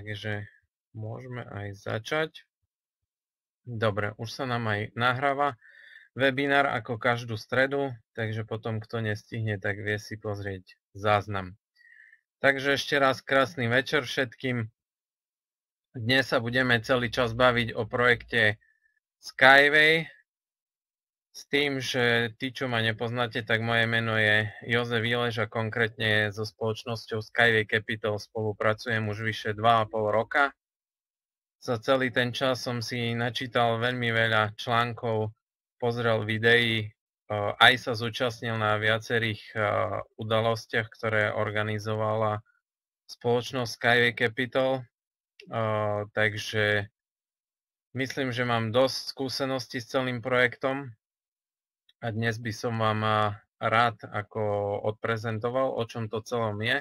Takže môžeme aj začať. Dobre, už sa nám aj nahráva webinár ako každú stredu, takže potom kto nestihne, tak vie si pozrieť záznam. Takže ešte raz krásny večer všetkým. Dnes sa budeme celý čas baviť o projekte Skyway, s tým, že tí, čo ma nepoznáte, tak moje meno je Jozef Výlež a konkrétne so spoločnosťou Skyway Capital spolupracujem už vyše 2,5 roka. Za celý ten čas som si načítal veľmi veľa článkov, pozrel videí, aj sa zúčastnil na viacerých udalostiach, ktoré organizovala spoločnosť Skyway Capital. Takže myslím, že mám dosť skúseností s celým projektom a dnes by som vám rád ako odprezentoval, o čom to celom je.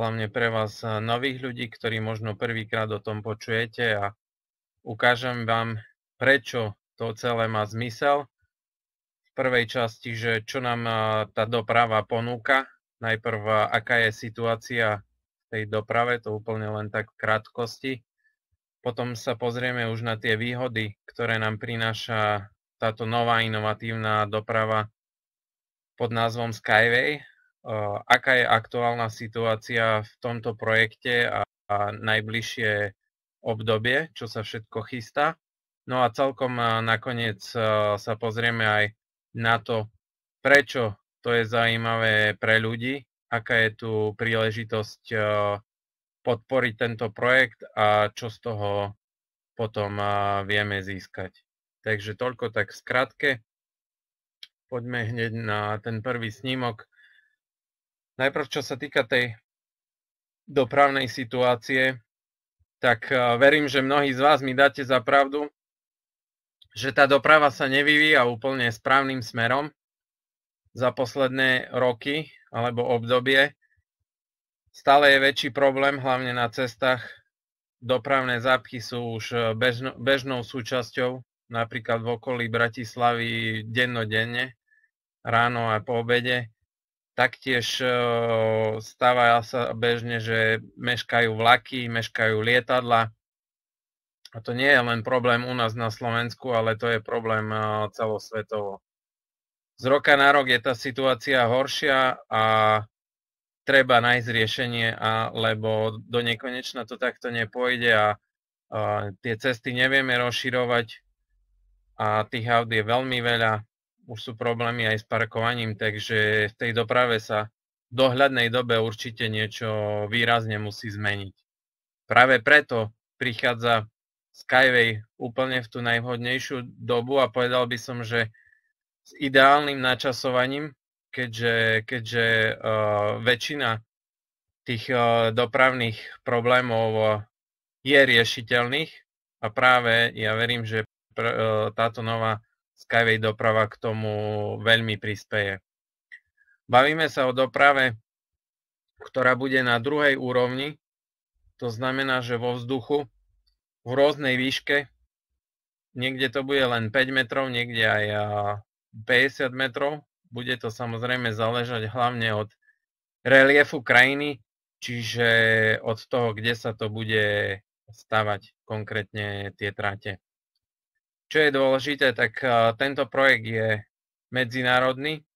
Hlavne pre vás nových ľudí, ktorí možno prvýkrát o tom počujete a ukážem vám, prečo to celé má zmysel. V prvej časti, že čo nám tá doprava ponúka, najprv aká je situácia v tej doprave, to úplne len tak v krátkosti. Potom sa pozrieme už na tie výhody, ktoré nám prináša táto nová inovatívna doprava pod názvom Skyway. Aká je aktuálna situácia v tomto projekte a, najbližšie obdobie, čo sa všetko chystá? No a celkom nakoniec sa pozrieme aj na to, prečo to je zaujímavé pre ľudí, aká je tu príležitosť podporiť tento projekt a čo z toho potom vieme získať. Takže toľko tak skratke. Poďme hneď na ten prvý snímok. Najprv, čo sa týka tej dopravnej situácie, tak e, verím, že mnohí z vás mi dáte za pravdu, že tá doprava sa nevyvíja úplne správnym smerom za posledné roky alebo obdobie. Stále je väčší problém, hlavne na cestách. Dopravné zápchy sú už e, bežno, bežnou súčasťou napríklad v okolí Bratislavy dennodenne, ráno a po obede. Taktiež e, stáva sa bežne, že meškajú vlaky, meškajú lietadla. A to nie je len problém u nás na Slovensku, ale to je problém e, celosvetovo. Z roka na rok je tá situácia horšia a treba nájsť riešenie, a, lebo do nekonečna to takto nepôjde a, a e, tie cesty nevieme rozširovať a tých aut je veľmi veľa, už sú problémy aj s parkovaním, takže v tej doprave sa v dohľadnej dobe určite niečo výrazne musí zmeniť. Práve preto prichádza Skyway úplne v tú najvhodnejšiu dobu a povedal by som, že s ideálnym načasovaním, keďže, keďže uh, väčšina tých uh, dopravných problémov uh, je riešiteľných a práve ja verím, že E, táto nová Skyway doprava k tomu veľmi prispeje. Bavíme sa o doprave, ktorá bude na druhej úrovni, to znamená, že vo vzduchu, v rôznej výške, niekde to bude len 5 metrov, niekde aj 50 e, metrov, bude to samozrejme záležať hlavne od reliefu krajiny, čiže od toho, kde sa to bude stavať konkrétne tie trate. Čo je dôležité, tak tento projekt je medzinárodný,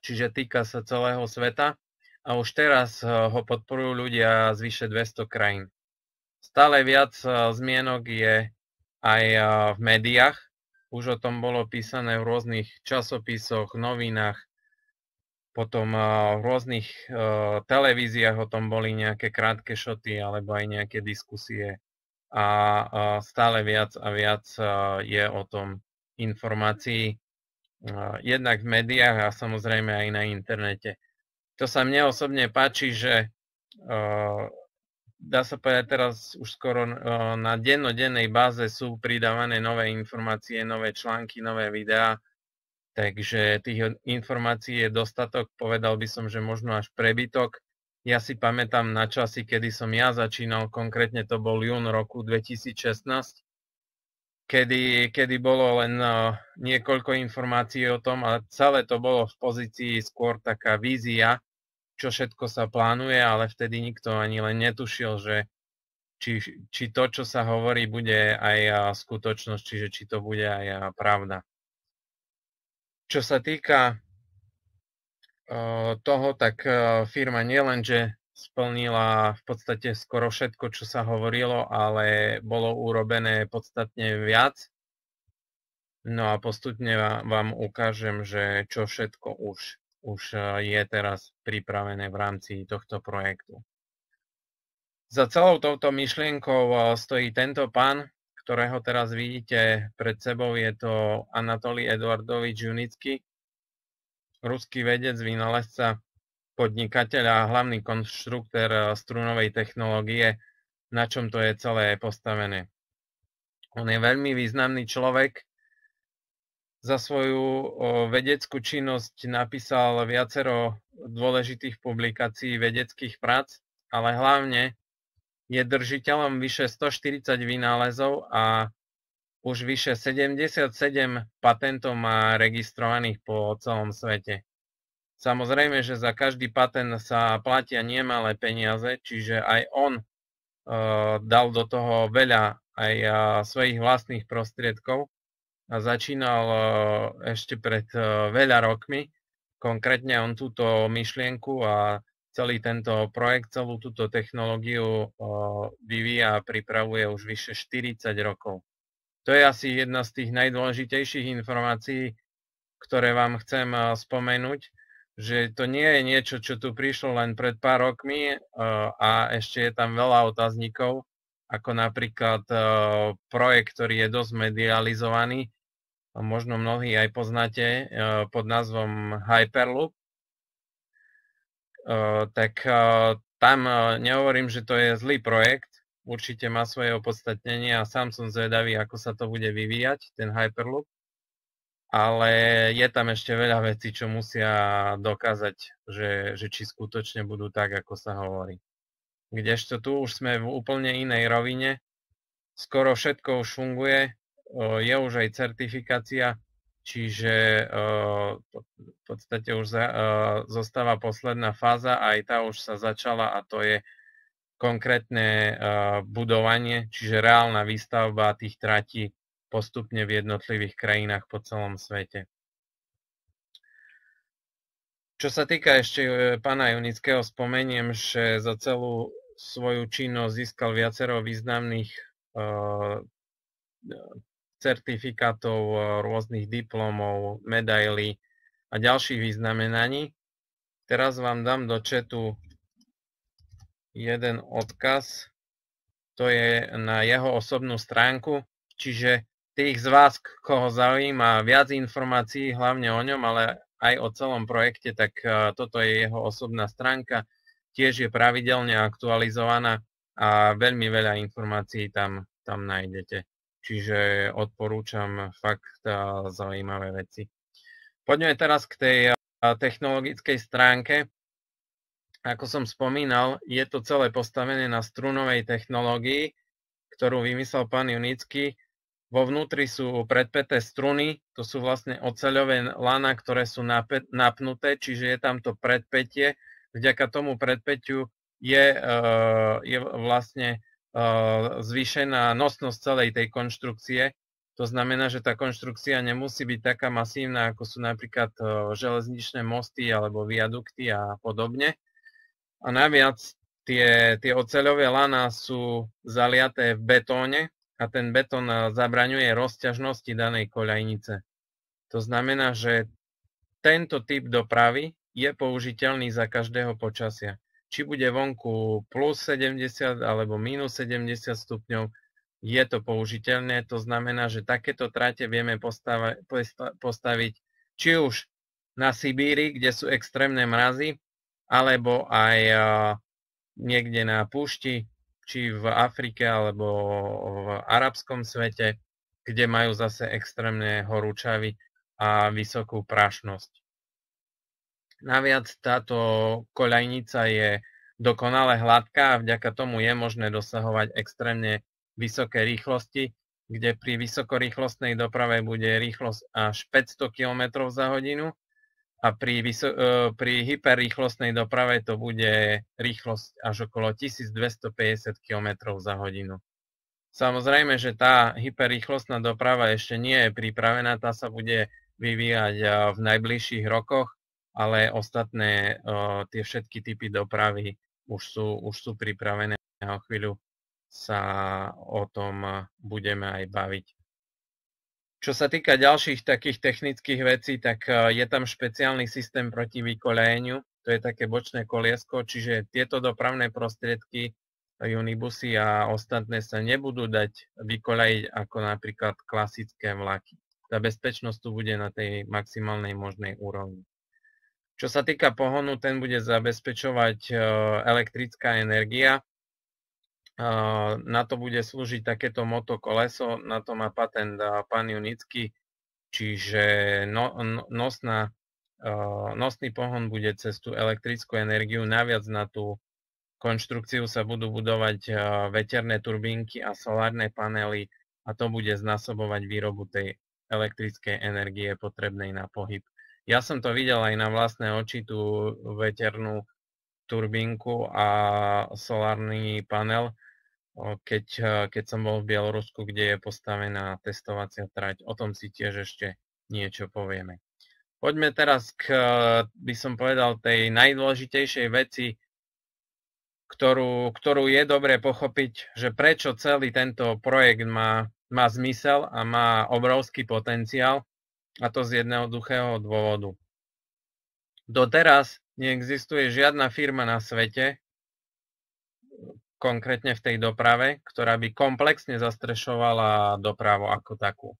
čiže týka sa celého sveta a už teraz ho podporujú ľudia z vyše 200 krajín. Stále viac zmienok je aj v médiách. Už o tom bolo písané v rôznych časopisoch, novinách, potom v rôznych televíziách o tom boli nejaké krátke šoty alebo aj nejaké diskusie a stále viac a viac e, je o tom informácií e, jednak v médiách a samozrejme aj na internete. To sa mne osobne páči, že e, dá sa povedať teraz už skoro na dennodennej báze sú pridávané nové informácie, nové články, nové videá, takže tých informácií je dostatok, povedal by som, že možno až prebytok ja si pamätám na časy, kedy som ja začínal, konkrétne to bol jún roku 2016, kedy, kedy bolo len eh, niekoľko informácií o tom a celé to bolo v pozícii skôr taká vízia, čo všetko sa plánuje, ale vtedy nikto ani len netušil, že či, či to, čo sa hovorí, bude aj eh, skutočnosť, čiže či to bude aj eh, pravda. Čo sa týka toho, tak firma nielenže splnila v podstate skoro všetko, čo sa hovorilo, ale bolo urobené podstatne viac. No a postupne vám ukážem, že čo všetko už, už je teraz pripravené v rámci tohto projektu. Za celou touto myšlienkou stojí tento pán, ktorého teraz vidíte pred sebou, je to Anatolij Eduardovič Junický, ruský vedec, vynalezca, podnikateľ a hlavný konštruktér eh, strunovej technológie, na čom to je celé postavené. On je veľmi významný človek. Za svoju vedeckú činnosť napísal viacero dôležitých publikácií vedeckých prác, ale hlavne je držiteľom vyše 140 vynálezov a už vyše 77 patentov má registrovaných po celom svete. Samozrejme, že za každý patent sa platia nemalé peniaze, čiže aj on eh, dal do toho veľa aj eh, svojich vlastných prostriedkov a začínal eh, ešte pred veľa rokmi. Konkrétne on túto myšlienku a celý tento projekt, celú túto technológiu vyvíja a pripravuje už vyše 40 rokov. To je asi jedna z tých najdôležitejších informácií, ktoré vám chcem eh, spomenúť, že to nie je niečo, čo tu prišlo len pred pár rokmi eh, a ešte je tam veľa otáznikov, ako napríklad eh, projekt, ktorý je dosť medializovaný, možno mnohí aj poznáte pod názvom Hyperloop, tak tam nehovorím, že to je zlý projekt, určite má svoje opodstatnenie a sám som zvedavý, ako sa to bude vyvíjať, ten Hyperloop. Ale je tam ešte veľa vecí, čo musia dokázať, že, že či skutočne budú tak, ako sa hovorí. Kdežto tu už sme v úplne inej rovine, skoro všetko už funguje, je už aj certifikácia, čiže v podstate už zostáva posledná fáza, a aj tá už sa začala a to je konkrétne e, budovanie, čiže reálna výstavba tých tratí postupne v jednotlivých krajinách po celom svete. Čo sa týka ešte e, pána Junického, spomeniem, že za celú svoju činnosť získal viacero významných e, certifikátov, rôznych diplomov, medailí a ďalších vyznamenaní. Teraz vám dám do četu jeden odkaz. To je na jeho osobnú stránku. Čiže tých z vás, koho zaujíma viac informácií, hlavne o ňom, ale aj o celom projekte, tak e, toto je jeho osobná stránka. Tiež je pravidelne aktualizovaná a veľmi veľa informácií tam, tam nájdete. Čiže odporúčam fakt e, zaujímavé veci. Poďme teraz k tej e, technologickej stránke ako som spomínal, je to celé postavené na strunovej technológii, ktorú vymyslel pán Junický. Vo vnútri sú predpeté struny, to sú vlastne oceľové lana, ktoré sú napnuté, čiže je tam to predpetie. Vďaka tomu predpetiu je, eh, je vlastne eh, zvýšená nosnosť celej tej konštrukcie. To znamená, že tá konštrukcia nemusí byť taká masívna, ako sú napríklad eh, železničné mosty alebo viadukty a podobne. A naviac tie, tie oceľové lana sú zaliaté v betóne a ten betón zabraňuje rozťažnosti danej koľajnice. To znamená, že tento typ dopravy je použiteľný za každého počasia. Či bude vonku plus 70 alebo minus 70 stupňov, je to použiteľné. To znamená, že takéto trate vieme postaviť či už na Sibíri, kde sú extrémne mrazy, alebo aj eh, niekde na púšti, či v Afrike alebo v arabskom svete, kde majú zase extrémne horúčavy a vysokú prašnosť. Naviac táto koľajnica je dokonale hladká a vďaka tomu je možné dosahovať extrémne vysoké rýchlosti, kde pri vysokorýchlostnej doprave bude rýchlosť až 500 km za hodinu a pri, vyso- e, pri hyperrýchlostnej doprave to bude rýchlosť až okolo 1250 km za hodinu. Samozrejme, že tá hyperrýchlostná doprava ešte nie je pripravená, tá sa bude vyvíjať e, v najbližších rokoch, ale ostatné e, tie všetky typy dopravy už sú, už sú pripravené a o chvíľu sa o tom budeme aj baviť. Čo sa týka ďalších takých technických vecí, tak e, je tam špeciálny systém proti vykolejeniu, to je také bočné koliesko, čiže tieto dopravné prostriedky, e, unibusy a ostatné sa nebudú dať vykolejiť ako napríklad klasické vlaky. Tá bezpečnosť tu bude na tej maximálnej možnej úrovni. Čo sa týka pohonu, ten bude zabezpečovať e, elektrická energia, na to bude slúžiť takéto motokoleso, na to má patent pán Junický, čiže no, nosná, nosný pohon bude cez tú elektrickú energiu, naviac na tú konštrukciu sa budú budovať veterné turbínky a solárne panely a to bude znásobovať výrobu tej elektrickej energie potrebnej na pohyb. Ja som to videl aj na vlastné oči, tú veternú turbínku a solárny panel, keď, e, keď som bol v Bielorusku, kde je postavená testovacia trať. O tom si tiež ešte niečo povieme. Poďme teraz k, e, by som povedal, tej najdôležitejšej veci, ktorú, ktorú je dobre pochopiť, že prečo celý tento projekt má, má zmysel a má obrovský potenciál, a to z jedného duchého dôvodu. Doteraz neexistuje žiadna firma na svete, konkrétne v tej doprave, ktorá by komplexne zastrešovala dopravu ako takú.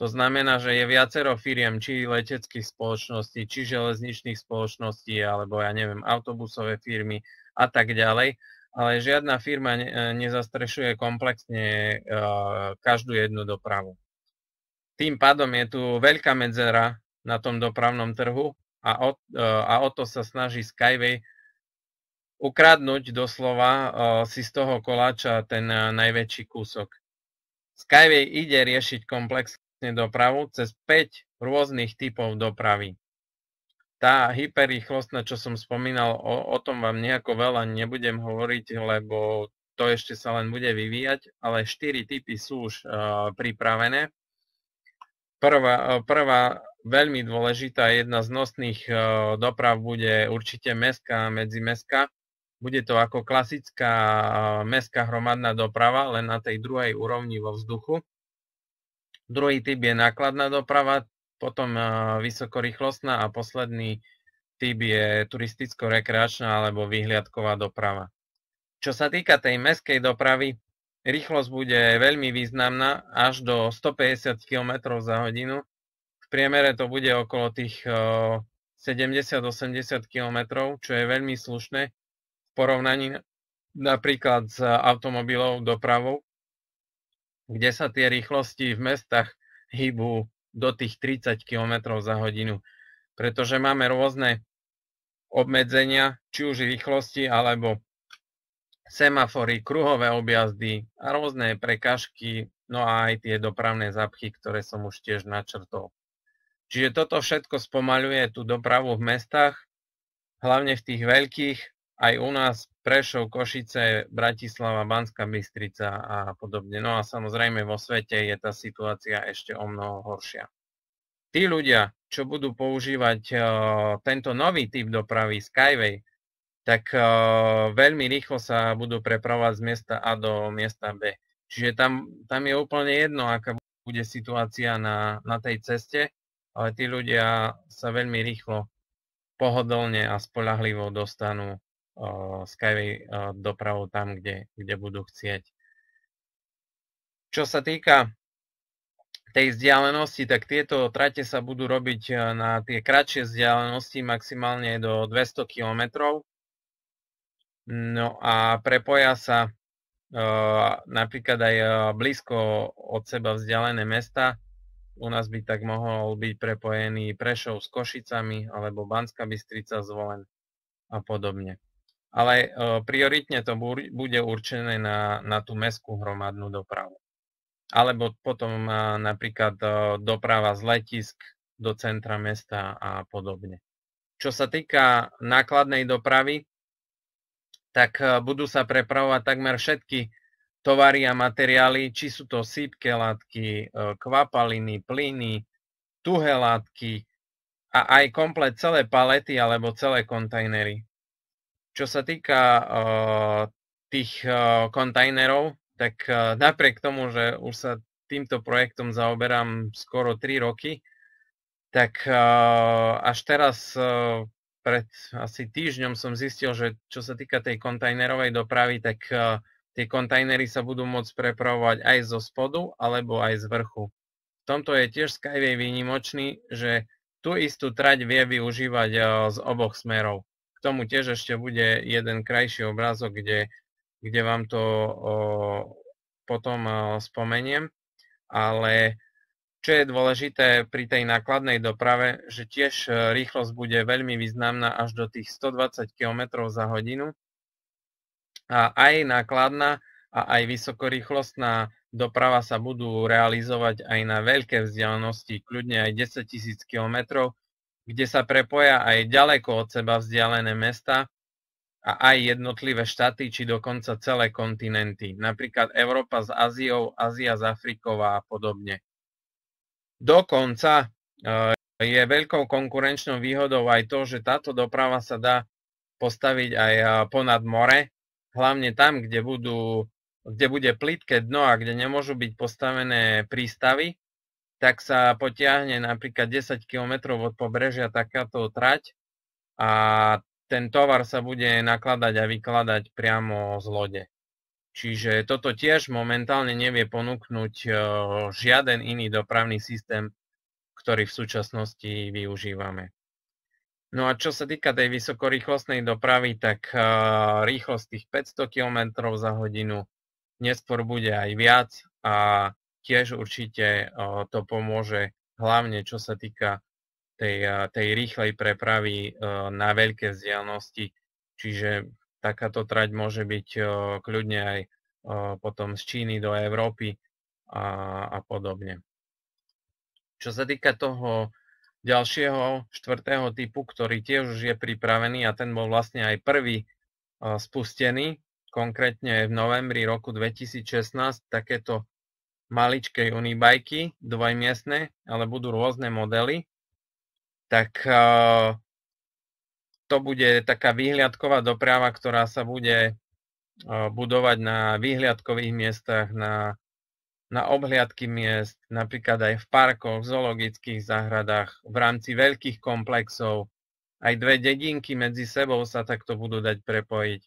To znamená, že je viacero firiem, či leteckých spoločností, či železničných spoločností, alebo ja neviem, autobusové firmy a tak ďalej, ale žiadna firma e, nezastrešuje komplexne e, každú jednu dopravu. Tým pádom je tu veľká medzera na tom dopravnom trhu a o, e, a o to sa snaží Skyway ukradnúť doslova e, si z toho koláča ten e, najväčší kúsok. Skyway ide riešiť komplexne dopravu cez 5 rôznych typov dopravy. Tá hyperrýchlostná, čo som spomínal, o, o tom vám nejako veľa nebudem hovoriť, lebo to ešte sa len bude vyvíjať, ale štyri typy sú už uh, pripravené. Prvá, prvá veľmi dôležitá. Jedna z nosných eh, doprav bude určite mestská a medzimestská. Bude to ako klasická eh, mestská hromadná doprava, len na tej druhej úrovni vo vzduchu. Druhý typ je nákladná doprava, potom eh, vysokorýchlostná a posledný typ je turisticko-rekreačná alebo vyhliadková doprava. Čo sa týka tej mestskej dopravy, rýchlosť bude veľmi významná až do 150 km za hodinu priemere to bude okolo tých 70-80 eh, km, čo je veľmi slušné v porovnaní napríklad s automobilovou dopravou, kde sa tie rýchlosti v mestách hýbu do tých 30 km za hodinu. Pretože máme rôzne obmedzenia, či už rýchlosti, alebo semafory, kruhové objazdy a rôzne prekažky, no a aj tie dopravné zapchy, ktoré som už tiež načrtol. Čiže toto všetko spomaľuje tú dopravu v mestách, hlavne v tých veľkých, aj u nás Prešov, Košice, Bratislava, Banská Bystrica a podobne. No a samozrejme vo svete je tá situácia ešte o mnoho horšia. Tí ľudia, čo budú používať eh, tento nový typ dopravy, Skyway, tak eh, veľmi rýchlo sa budú prepravovať z miesta A do miesta B. Čiže tam, je úplne jedno, aká bude situácia na tej ceste ale tí ľudia sa veľmi rýchlo, pohodlne a spolahlivo dostanú Skyway dopravu tam, kde, kde budú chcieť. Čo sa týka tej vzdialenosti, tak tieto trate sa budú robiť e, na tie kratšie vzdialenosti, maximálne do 200 km. No a prepoja sa e, napríklad aj e, blízko od seba vzdialené mesta u nás by tak mohol byť prepojený Prešov s Košicami alebo Banská Bystrica zvolen a podobne. Ale e, prioritne to bude určené na, na tú mestskú hromadnú dopravu. Alebo potom e, napríklad e, doprava z letisk do centra mesta a podobne. Čo sa týka nákladnej dopravy, tak budú sa prepravovať takmer všetky tovary a materiály, či sú to sípke látky, e, kvapaliny, plyny, tuhé látky a aj komplet celé palety alebo celé kontajnery. Čo sa týka e, tých e, kontajnerov, tak napriek tomu, že už sa týmto projektom zaoberám skoro 3 roky, tak až teraz pred asi týždňom som zistil, že čo sa týka tej kontajnerovej dopravy, tak Tie kontajnery sa budú môcť prepravovať aj zo spodu alebo aj z vrchu. V tomto je tiež Skyway výnimočný, že tú istú trať vie využívať e, z oboch smerov. K tomu tiež ešte bude jeden krajší obrázok, kde, kde vám to potom e, spomeniem. Ale čo je dôležité pri tej nákladnej doprave, že tiež e, rýchlosť bude veľmi významná až do tých 120 km za hodinu aj nákladná a aj vysokorýchlostná doprava sa budú realizovať aj na veľké vzdialenosti, kľudne aj 10 tisíc kilometrov, kde sa prepoja aj ďaleko od seba vzdialené mesta a aj jednotlivé štáty, či dokonca celé kontinenty, napríklad Európa s Áziou, Ázia s Afrikou a podobne. Dokonca e, je veľkou konkurenčnou výhodou aj to, že táto doprava sa dá postaviť aj e, ponad more, hlavne tam, kde, budú, kde bude plitké dno a kde nemôžu byť postavené prístavy, tak sa potiahne napríklad 10 km od pobrežia takáto trať a ten tovar sa bude nakladať a vykladať priamo z lode. Čiže toto tiež momentálne nevie ponúknuť e, žiaden iný dopravný systém, ktorý v súčasnosti využívame. No a čo sa týka tej vysokorýchlostnej dopravy, tak eh, rýchlosť tých 500 km za hodinu neskôr bude aj viac a tiež určite eh, to pomôže hlavne čo sa týka tej, eh, tej rýchlej prepravy na veľké vzdialenosti. Čiže takáto trať môže byť kľudne aj potom z Číny do Európy a, a podobne. Čo sa týka toho, ďalšieho, štvrtého typu, ktorý tiež už je pripravený a ten bol vlastne aj prvý spustený, konkrétne v novembri roku 2016, takéto maličkej unibajky, dvojmiestne, ale budú rôzne modely, tak to bude taká výhľadková doprava, ktorá sa bude budovať na výhľadkových miestach, na na obhliadky miest, napríklad aj v parkoch, v zoologických záhradách, v rámci veľkých komplexov. Aj dve dedinky medzi sebou sa takto budú dať prepojiť.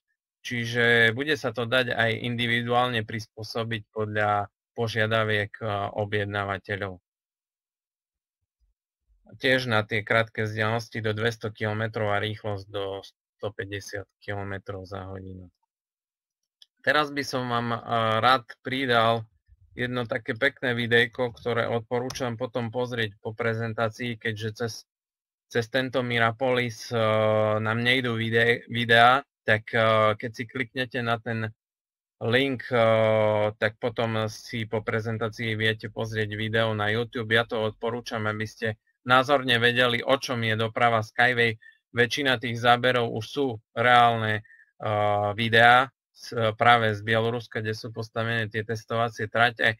Čiže bude sa to dať aj individuálne prispôsobiť podľa požiadaviek e, objednávateľov. Tiež na tie krátke vzdialenosti do 200 km a rýchlosť do 150 km za hodinu. Teraz by som vám e, rád pridal jedno také pekné videjko, ktoré odporúčam potom pozrieť po prezentácii, keďže cez, cez tento Mirapolis uh, nám nejdú vide, videá, tak uh, keď si kliknete na ten link, uh, tak potom si po prezentácii viete pozrieť video na YouTube. Ja to odporúčam, aby ste názorne vedeli, o čom je doprava Skyway. Väčšina tých záberov už sú reálne uh, videá, E, práve z Bieloruska, kde sú postavené tie testovacie trate.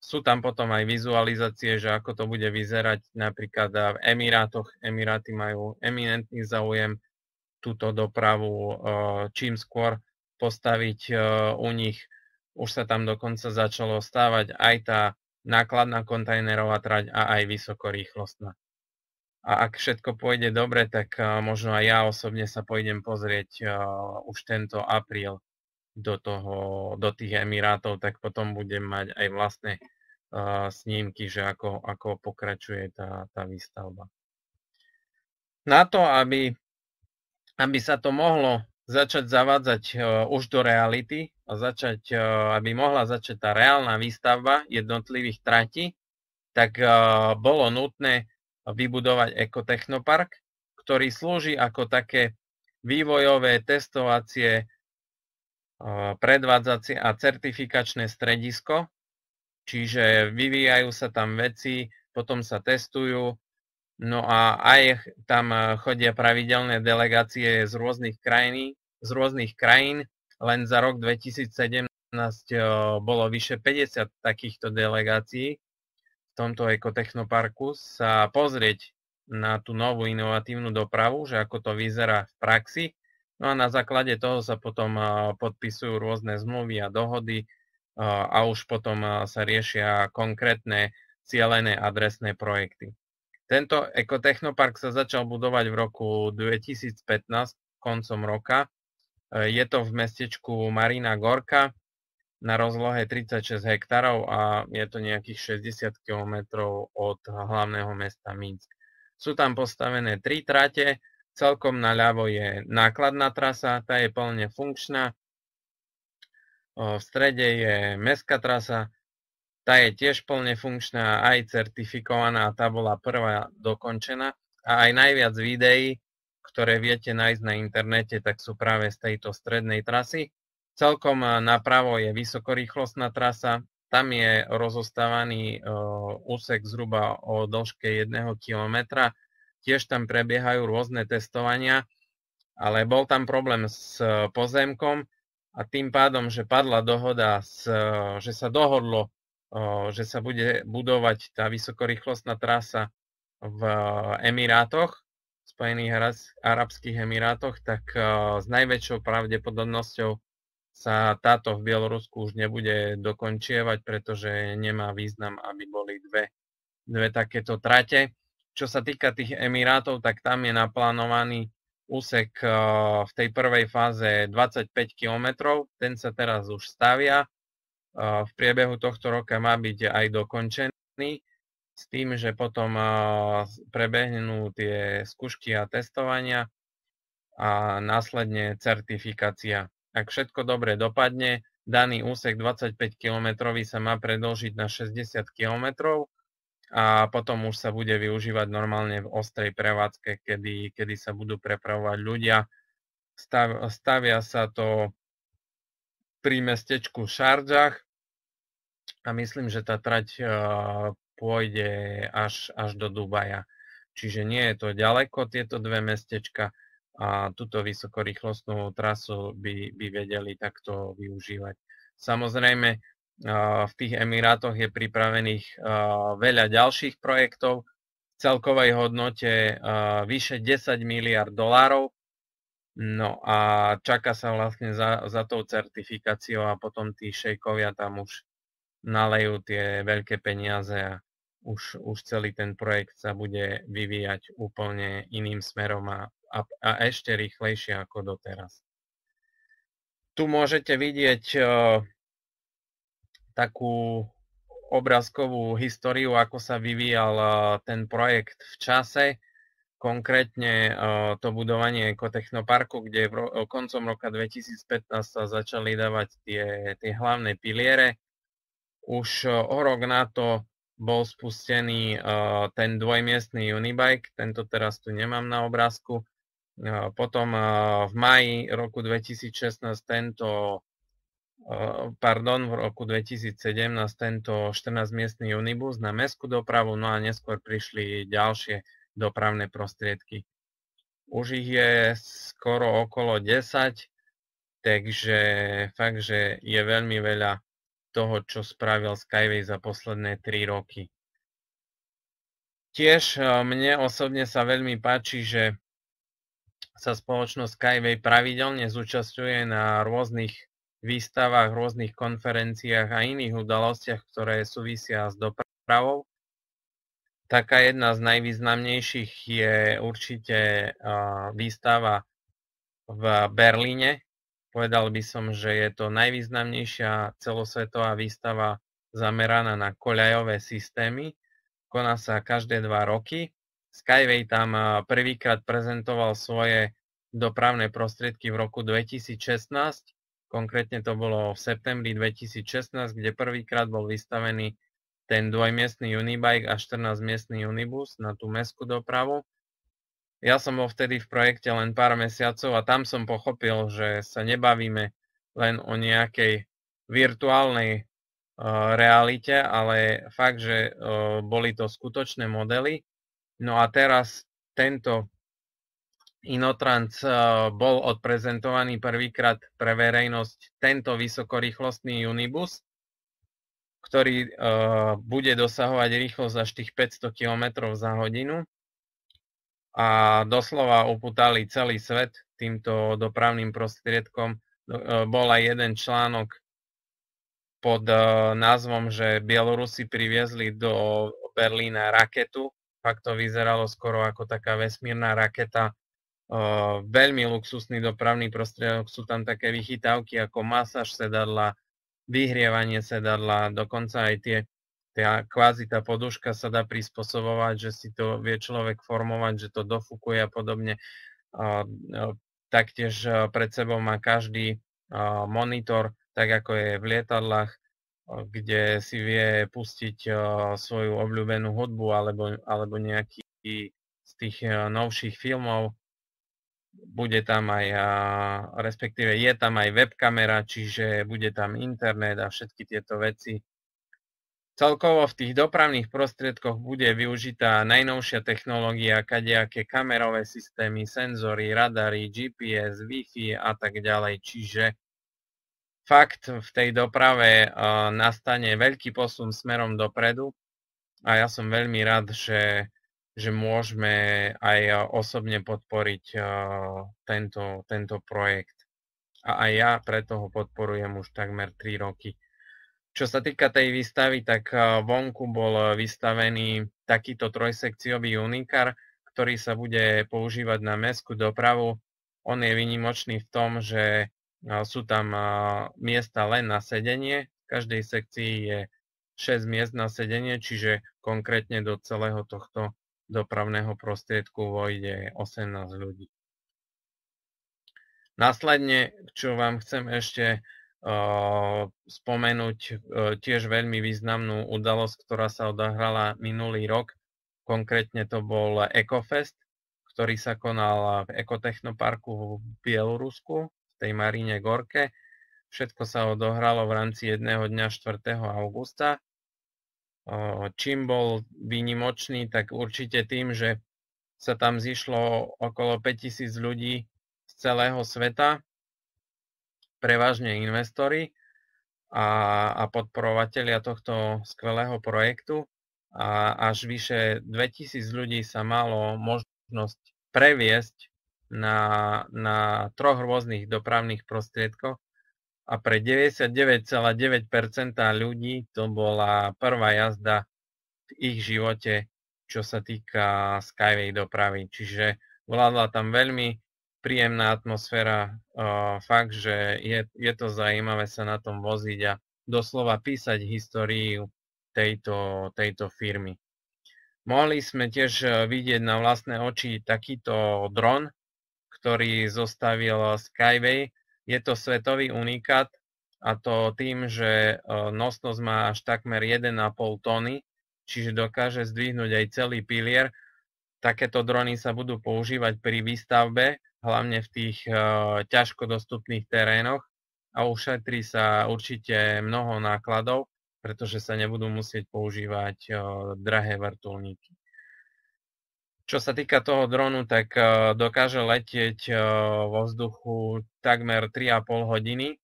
Sú tam potom aj vizualizácie, že ako to bude vyzerať napríklad e, v Emirátoch. Emiráty majú eminentný záujem túto dopravu e, čím skôr postaviť u nich. Už sa tam dokonca začalo stávať aj tá nákladná kontajnerová trať a aj vysokorýchlostná. A ak všetko pôjde dobre, tak možno aj ja osobne sa pôjdem pozrieť už tento apríl do, toho, do tých Emirátov, tak potom budem mať aj vlastné uh, snímky, že ako, ako pokračuje tá, tá výstavba. Na to, aby, aby sa to mohlo začať zavádzať uh, už do reality a začať, uh, aby mohla začať tá reálna výstavba jednotlivých trati, tak uh, bolo nutné vybudovať ekotechnopark, ktorý slúži ako také vývojové testovacie E, predvádzacie a certifikačné stredisko, čiže vyvíjajú sa tam veci, potom sa testujú, no a aj tam e, chodia pravidelné delegácie z rôznych krajín, z rôznych krajín len za rok 2017 e, bolo vyše 50 takýchto delegácií v tomto ekotechnoparku sa pozrieť na tú novú inovatívnu dopravu, že ako to vyzerá v praxi No a na základe toho sa potom podpisujú rôzne zmluvy a dohody a už potom sa riešia konkrétne cielené adresné projekty. Tento ekotechnopark sa začal budovať v roku 2015, koncom roka. Je to v mestečku Marina Gorka na rozlohe 36 hektárov a je to nejakých 60 kilometrov od hlavného mesta Minsk. Sú tam postavené tri trate, Celkom naľavo je nákladná trasa, tá je plne funkčná. V strede je mestská trasa, tá je tiež plne funkčná, aj certifikovaná, tá bola prvá dokončená. A aj najviac videí, ktoré viete nájsť na internete, tak sú práve z tejto strednej trasy. Celkom e, napravo je vysokorýchlostná trasa, tam je rozostávaný e, úsek zhruba o dĺžke 1 kilometra tiež tam prebiehajú rôzne testovania, ale bol tam problém s e, pozemkom a tým pádom, že padla dohoda, s, e, že sa dohodlo, e, že sa bude budovať tá vysokorýchlostná trasa v Emirátoch, Spojených Arabských Emirátoch, tak s najväčšou pravdepodobnosťou sa táto v Bielorusku už nebude dokončievať, pretože nemá význam, aby boli dve, dve takéto trate. Čo sa týka tých Emirátov, tak tam je naplánovaný úsek eh, v tej prvej fáze 25 km, ten sa teraz už stavia. Eh, v priebehu tohto roka má byť aj dokončený s tým, že potom eh, prebehnú tie skúšky a testovania a následne certifikácia. Ak všetko dobre dopadne, daný úsek 25 km sa má predlžiť na 60 km a potom už sa bude využívať normálne v ostrej prevádzke, kedy, kedy sa budú prepravovať ľudia. Stav, stavia sa to pri mestečku Šardžach a myslím, že tá trať e, pôjde až, až do Dubaja. Čiže nie je to ďaleko, tieto dve mestečka a túto vysokorýchlostnú trasu by, by vedeli takto využívať. Samozrejme, v tých Emirátoch je pripravených veľa ďalších projektov v celkovej hodnote vyše 10 miliard dolárov. No a čaká sa vlastne za, za tou certifikáciou a potom tí šejkovia tam už nalejú tie veľké peniaze a už, už celý ten projekt sa bude vyvíjať úplne iným smerom a, a, a ešte rýchlejšie ako doteraz. Tu môžete vidieť takú obrázkovú históriu, ako sa vyvíjal e, ten projekt v čase, konkrétne e, to budovanie ekotechnoparku, kde e, koncom roka 2015 sa začali dávať tie, tie hlavné piliere. Už o rok na to bol spustený ten dvojmiestný Unibike, tento teraz tu nemám na obrázku. Potom v maji roku 2016 tento Ehm, pardon, v roku 2017 tento 14-miestný unibus na mestskú dopravu, no a neskôr prišli ďalšie dopravné prostriedky. Už ich je skoro okolo 10, takže fakt, že je veľmi veľa toho, čo spravil Skyway za posledné 3 roky. Tiež ehm, mne osobne sa veľmi páči, že sa spoločnosť Skyway pravidelne zúčastňuje na rôznych výstavách, rôznych konferenciách a iných udalostiach, ktoré súvisia s dopravou. Taká jedna z najvýznamnejších je určite výstava v Berlíne. Povedal by som, že je to najvýznamnejšia celosvetová výstava zameraná na koľajové systémy. Koná sa každé dva roky. Skyway tam prvýkrát prezentoval svoje dopravné prostriedky v roku 2016 Konkrétne to bolo v septembri 2016, kde prvýkrát bol vystavený ten dvojmiestný Unibike a 14-miestný Unibus na tú mestskú dopravu. Ja som bol vtedy v projekte len pár mesiacov a tam som pochopil, že sa nebavíme len o nejakej virtuálnej uh, realite, ale fakt, že uh, boli to skutočné modely. No a teraz tento Inotrans eh, bol odprezentovaný prvýkrát pre verejnosť tento vysokorýchlostný unibus, ktorý eh, bude dosahovať rýchlosť až tých 500 km za hodinu a doslova uputali celý svet týmto dopravným prostriedkom. Eh, bol aj jeden článok pod názvom, že Bielorusi priviezli do Berlína raketu. Fakt to vyzeralo skoro ako taká vesmírna raketa, veľmi luxusný dopravný prostriedok. Sú tam také vychytávky ako masáž sedadla, vyhrievanie sedadla, dokonca aj tie, tá kvázi tá poduška sa dá prispôsobovať, že si to vie človek formovať, že to dofúkuje a podobne. Taktiež pred sebou má každý monitor, tak ako je v lietadlách, kde si vie pustiť svoju obľúbenú hudbu alebo, alebo nejaký z tých novších filmov bude tam aj, respektíve je tam aj webkamera, čiže bude tam internet a všetky tieto veci. Celkovo v tých dopravných prostriedkoch bude využitá najnovšia technológia, kadejaké kamerové systémy, senzory, radary, GPS, Wi-Fi a tak ďalej. Čiže fakt v tej doprave nastane veľký posun smerom dopredu a ja som veľmi rád, že že môžeme aj eh, osobne podporiť eh, tento, tento projekt. A aj ja preto ho podporujem už takmer 3 roky. Čo sa týka tej výstavy, tak eh, vonku bol vystavený takýto trojsekciový unikár, ktorý sa bude používať na mestskú dopravu. On je vynimočný v tom, že sú tam miesta len na sedenie. V každej sekcii je 6 miest na sedenie, čiže konkrétne do celého tohto dopravného prostriedku vojde 18 ľudí. Následne, čo vám chcem ešte spomenúť e, tiež veľmi významnú udalosť, ktorá sa odohrala minulý rok. Konkrétne to bol Ecofest, ktorý sa konal v Ekotechnoparku v Bielorusku, v tej Maríne Gorke. Všetko sa odohralo v rámci jedného dňa 4. augusta. Čím bol výnimočný, tak určite tým, že sa tam zišlo okolo 5000 ľudí z celého sveta, prevažne investori a, a podporovatelia tohto skvelého projektu. A až vyše 2000 ľudí sa malo možnosť previesť na, na troch rôznych dopravných prostriedkoch, a pre 99,9% ľudí to bola prvá jazda v ich živote, čo sa týka Skyway dopravy. Čiže vládla tam veľmi príjemná atmosféra, fakt, že je, je to zaujímavé sa na tom voziť a doslova písať históriu tejto, tejto firmy. Mohli sme tiež e, vidieť na vlastné oči takýto dron, ktorý zostavil Skyway, je to svetový unikát a to tým, že e, nosnosť má až takmer 1,5 tony, čiže dokáže zdvihnúť aj celý pilier. Takéto drony sa budú používať pri výstavbe, hlavne v tých e, ťažko dostupných terénoch a ušetrí sa určite mnoho nákladov, pretože sa nebudú musieť používať e, drahé vrtulníky. Čo sa týka toho dronu, tak e, dokáže letieť e, vo vzduchu takmer 3,5 hodiny.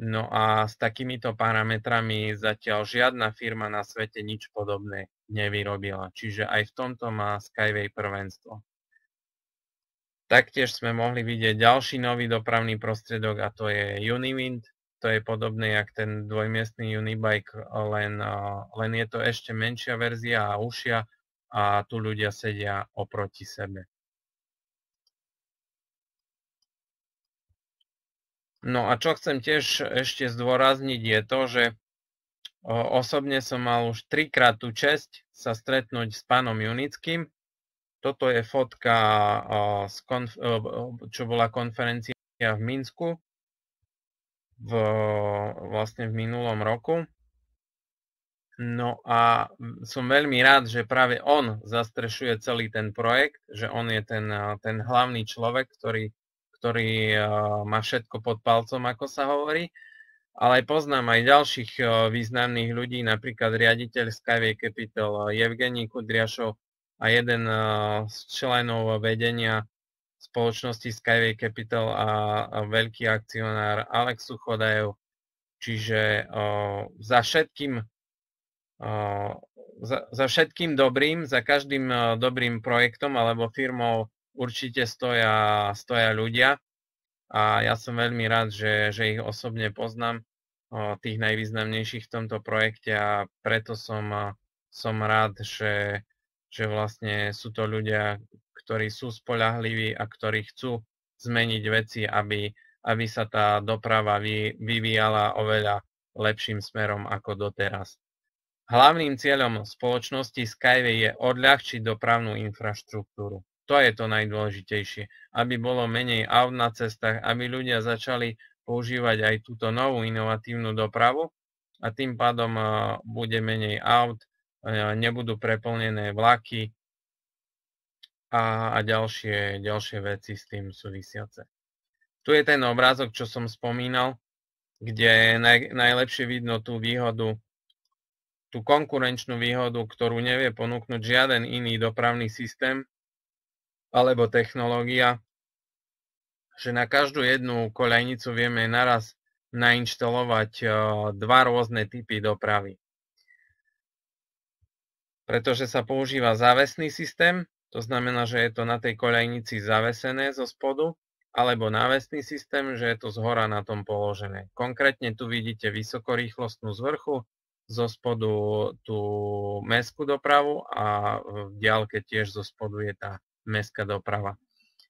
No a s takýmito parametrami zatiaľ žiadna firma na svete nič podobné nevyrobila. Čiže aj v tomto má Skyway prvenstvo. Taktiež sme mohli vidieť ďalší nový dopravný prostriedok a to je Uniwind. To je podobné jak ten dvojmiestný Unibike, len, e, len je to ešte menšia verzia a ušia a tu ľudia sedia oproti sebe. No a čo chcem tiež ešte zdôrazniť je to, že osobne som mal už trikrát tú čest sa stretnúť s pánom Junickým. Toto je fotka, čo bola konferencia v Minsku v, vlastne v minulom roku. No a som veľmi rád, že práve on zastrešuje celý ten projekt, že on je ten, eh, ten hlavný človek, ktorý, ktorý eh, má všetko pod palcom, ako sa hovorí. Ale poznám aj ďalších eh, významných ľudí, napríklad riaditeľ Skyway Capital Evgení Kudriašov a jeden z členov vedenia spoločnosti Skyway Capital a veľký akcionár Alex Suchodajev. Čiže za všetkým za, za všetkým dobrým, za každým e, dobrým projektom alebo firmou určite stoja, stoja ľudia a ja som veľmi rád, že, že ich osobne poznám, e, tých najvýznamnejších v tomto projekte a preto som, e, som rád, že, že vlastne sú to ľudia, ktorí sú spolahliví a ktorí chcú zmeniť veci, aby, aby sa tá doprava vy, vyvíjala oveľa lepším smerom ako doteraz. Hlavným cieľom spoločnosti Skyway je odľahčiť dopravnú infraštruktúru. To je to najdôležitejšie, aby bolo menej aut na cestách, aby ľudia začali používať aj túto novú inovatívnu dopravu a tým pádom eh, bude menej aut, eh, nebudú preplnené vlaky a, a ďalšie, ďalšie veci s tým súvisiace. Tu je ten obrázok, čo som spomínal, kde naj, najlepšie vidno tú výhodu tú konkurenčnú výhodu, ktorú nevie ponúknuť žiaden iný dopravný systém alebo technológia, že na každú jednu koľajnicu vieme naraz nainštalovať eh, dva rôzne typy dopravy. Pretože sa používa závesný systém, to znamená, že je to na tej koľajnici zavesené zo spodu, alebo návesný systém, že je to z hora na tom položené. Konkrétne tu vidíte vysokorýchlostnú zvrchu zo spodu tú mestskú dopravu a v diálke tiež zo spodu je tá mestská doprava.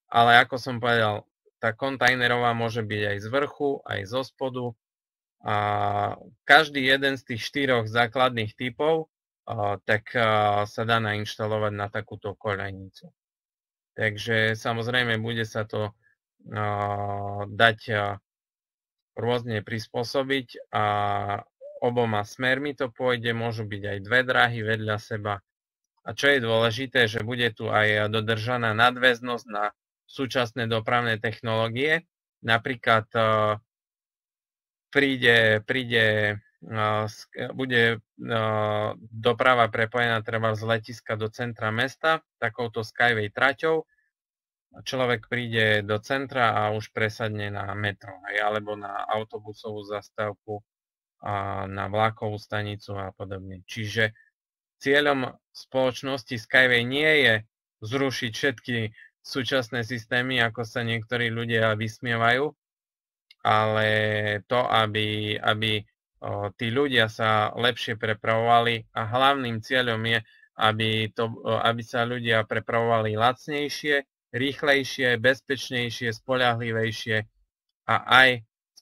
Ale ako som povedal, tá kontajnerová môže byť aj z vrchu, aj zo spodu. A každý jeden z tých štyroch základných typov tak sa dá nainštalovať na takúto koľajnicu. Takže samozrejme bude sa to dať rôzne prispôsobiť a oboma smermi to pôjde, môžu byť aj dve dráhy vedľa seba. A čo je dôležité, že bude tu aj dodržaná nadväznosť na súčasné dopravné technológie. Napríklad e, príde, príde e, bude e, doprava prepojená treba z letiska do centra mesta takouto Skyway traťou. Človek príde do centra a už presadne na metro alebo na autobusovú zastávku a na vlakovú stanicu a podobne. Čiže cieľom spoločnosti Skyway nie je zrušiť všetky súčasné systémy, ako sa niektorí ľudia vysmievajú, ale to, aby, aby o, tí ľudia sa lepšie prepravovali a hlavným cieľom je, aby, to, o, aby sa ľudia prepravovali lacnejšie, rýchlejšie, bezpečnejšie, spolahlivejšie a aj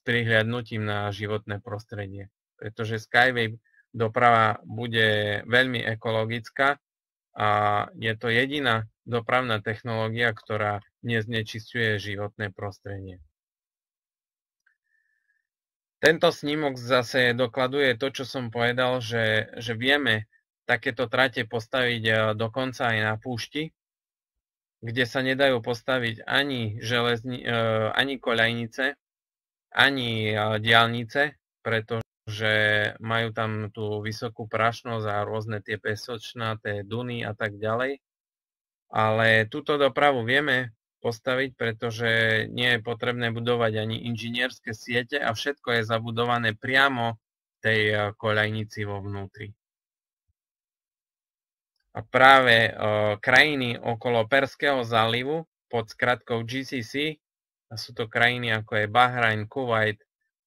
prihľadnutím na životné prostredie. Pretože Skyway doprava bude veľmi ekologická a je to jediná dopravná technológia, ktorá neznečistuje životné prostredie. Tento snímok zase dokladuje to, čo som povedal, že, že vieme takéto trate postaviť e, dokonca aj na púšti, kde sa nedajú postaviť ani, železni, e, ani koľajnice, ani diálnice, pretože majú tam tú vysokú prašnosť a rôzne tie tie duny a tak ďalej. Ale túto dopravu vieme postaviť, pretože nie je potrebné budovať ani inžinierské siete a všetko je zabudované priamo v tej koľajnici vo vnútri. A práve krajiny okolo Perského zálivu pod skratkou GCC a sú to krajiny ako je Bahrajn, Kuwait,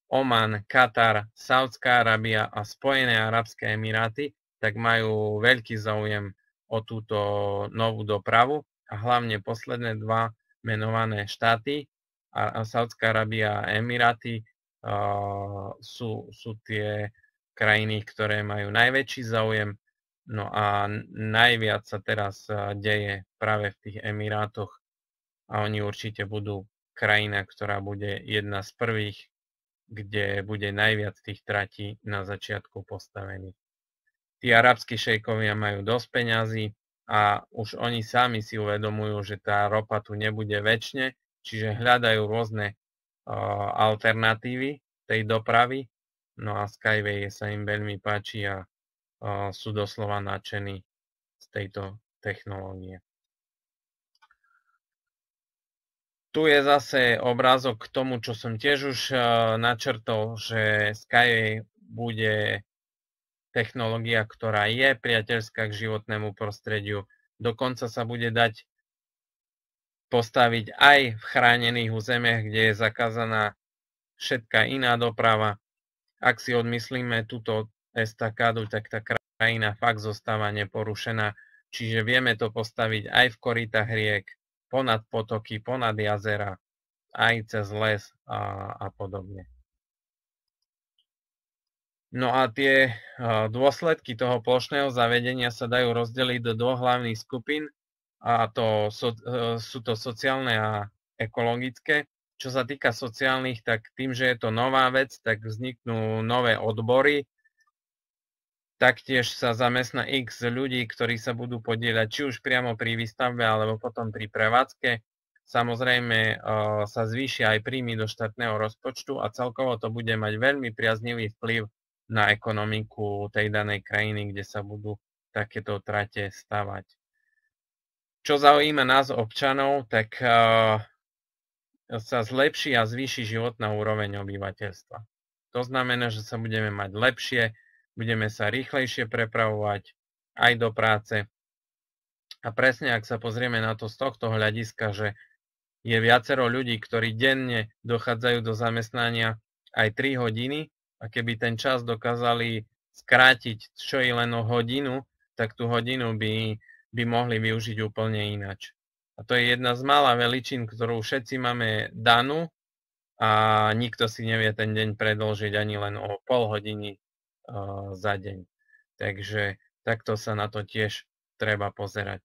Oman, Katar, Saudská Arábia a Spojené Arabské Emiráty, tak majú veľký záujem o túto novú dopravu a hlavne posledné dva menované štáty, a Saudská Arábia a Emiráty, uh, sú, sú tie krajiny, ktoré majú najväčší záujem. No a najviac sa teraz deje práve v tých Emirátoch a oni určite budú krajina, ktorá bude jedna z prvých, kde bude najviac tých tratí na začiatku postavených. Tí arabskí šejkovia majú dosť peňazí a už oni sami si uvedomujú, že tá ropa tu nebude väčšine, čiže hľadajú rôzne alternatívy tej dopravy. No a Skyway sa im veľmi páči a sú doslova nadšení z tejto technológie. tu je zase obrázok k tomu, čo som tiež už eh, načrtol, že Sky bude technológia, ktorá je priateľská k životnému prostrediu. Dokonca sa bude dať postaviť aj v chránených územiach, kde je zakázaná všetká iná doprava. Ak si odmyslíme túto estakádu, tak tá krajina fakt zostáva neporušená. Čiže vieme to postaviť aj v koritách riek, ponad potoky, ponad jazera, aj cez les a, a podobne. No a tie dôsledky toho plošného zavedenia sa dajú rozdeliť do dvoch hlavných skupín, a to so, e, sú to sociálne a ekologické. Čo sa týka sociálnych, tak tým, že je to nová vec, tak vzniknú nové odbory, Taktiež sa zamestná x ľudí, ktorí sa budú podieľať či už priamo pri výstavbe alebo potom pri prevádzke. Samozrejme eh, sa zvýšia aj príjmy do štátneho rozpočtu a celkovo to bude mať veľmi priaznivý vplyv na ekonomiku tej danej krajiny, kde sa budú takéto trate stavať. Čo zaujíma nás občanov, tak eh, sa zlepší a zvýši životná úroveň obyvateľstva. To znamená, že sa budeme mať lepšie, budeme sa rýchlejšie prepravovať aj do práce. A presne, ak sa pozrieme na to z tohto hľadiska, že je viacero ľudí, ktorí denne dochádzajú do zamestnania aj 3 hodiny a keby ten čas dokázali skrátiť čo i len o hodinu, tak tú hodinu by, by mohli využiť úplne inač. A to je jedna z mála veličín, ktorú všetci máme danú a nikto si nevie ten deň predlžiť ani len o pol hodiny za deň. Takže takto sa na to tiež treba pozerať.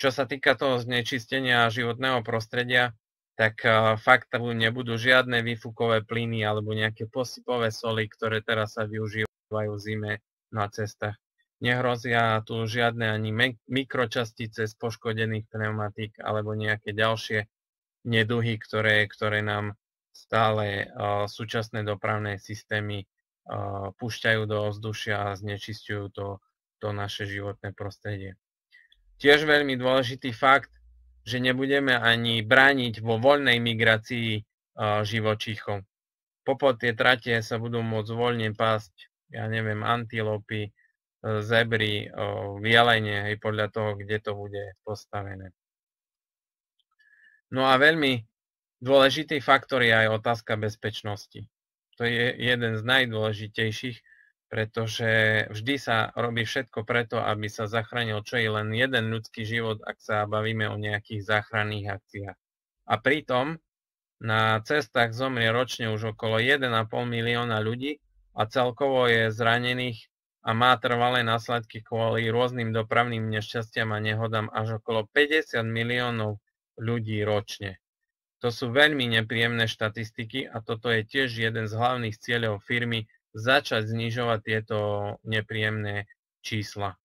Čo sa týka toho znečistenia životného prostredia, tak fakt nebudú žiadne výfukové plyny alebo nejaké posypové soli, ktoré teraz sa využívajú zime na cestách. Nehrozia tu žiadne ani mikročastice z poškodených pneumatík alebo nejaké ďalšie neduhy, ktoré, ktoré nám stále súčasné dopravné systémy púšťajú do ozdušia a znečistujú to, to naše životné prostredie. Tiež veľmi dôležitý fakt, že nebudeme ani brániť vo voľnej migrácii živočíchom. Popod tie trate sa budú môcť voľne pásť, ja neviem, antilopy, e, zebry, jelene, hej, podľa toho, kde to bude postavené. No a veľmi dôležitý faktor je aj otázka bezpečnosti to je jeden z najdôležitejších, pretože vždy sa robí všetko preto, aby sa zachránil čo je len jeden ľudský život, ak sa bavíme o nejakých záchranných akciách. A pritom na cestách zomrie ročne už okolo 1,5 milióna ľudí a celkovo je zranených a má trvalé následky kvôli rôznym dopravným nešťastiam a nehodám až okolo 50 miliónov ľudí ročne. To sú veľmi nepríjemné štatistiky a toto je tiež jeden z hlavných cieľov firmy začať znižovať tieto nepríjemné čísla.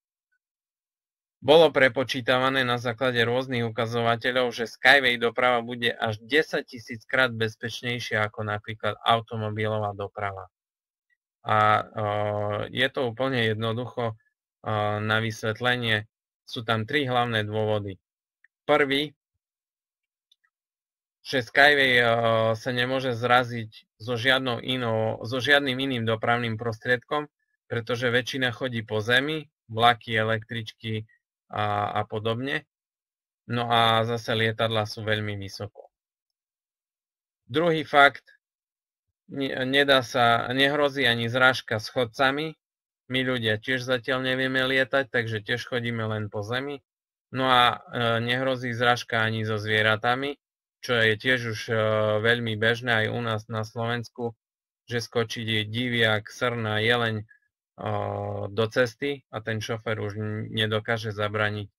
Bolo prepočítavané na základe rôznych ukazovateľov, že Skyway doprava bude až 10 tisíc krát bezpečnejšia ako napríklad automobilová doprava. A je to úplne jednoducho na vysvetlenie. Sú tam tri hlavné dôvody. Prvý že Skyway eh, sa nemôže zraziť so, žiadnou inou, so žiadnym iným dopravným prostriedkom, pretože väčšina chodí po zemi, vlaky, električky a, a podobne. No a zase lietadla sú veľmi vysoko. Druhý fakt, nedá sa, nehrozí ani zrážka s chodcami. My ľudia tiež zatiaľ nevieme lietať, takže tiež chodíme len po zemi. No a eh, nehrozí zrážka ani so zvieratami, čo je tiež už e, veľmi bežné aj u nás na Slovensku, že skočí diviak, srna, jeleň e, do cesty a ten šofer už nedokáže zabraniť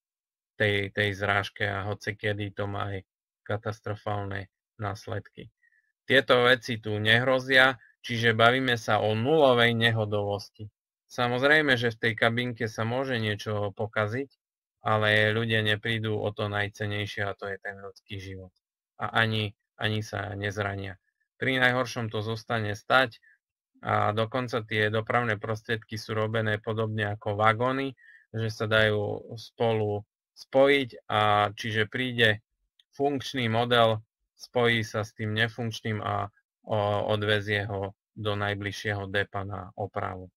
tej, tej zrážke a hoci kedy to má aj katastrofálne následky. Tieto veci tu nehrozia, čiže bavíme sa o nulovej nehodovosti. Samozrejme, že v tej kabinke sa môže niečo pokaziť, ale ľudia neprídu o to najcenejšie a to je ten ľudský život a ani, ani sa nezrania. Pri najhoršom to zostane stať a dokonca tie dopravné prostriedky sú robené podobne ako vagóny, že sa dajú spolu spojiť a čiže príde funkčný model, spojí sa s tým nefunkčným a odvezie ho do najbližšieho depa na opravu.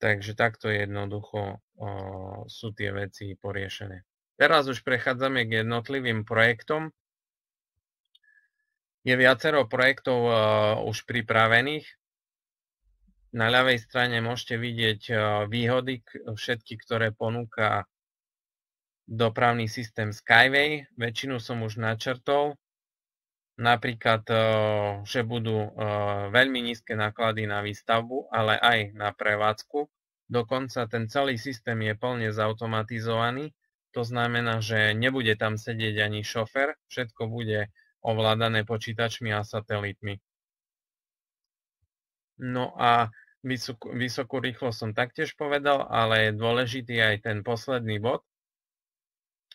Takže takto jednoducho o, sú tie veci poriešené. Teraz už prechádzame k jednotlivým projektom. Je viacero projektov uh, už pripravených. Na ľavej strane môžete vidieť uh, výhody všetky, ktoré ponúka dopravný systém Skyway. Väčšinu som už načrtol. Napríklad, eh, že budú veľmi nízke náklady na výstavbu, ale aj na prevádzku. Dokonca ten celý systém je plne zautomatizovaný. To znamená, že nebude tam sedieť ani šofer, všetko bude ovládané počítačmi a satelitmi. No a vysokú, vysokú rýchlosť som taktiež povedal, ale je dôležitý aj ten posledný bod,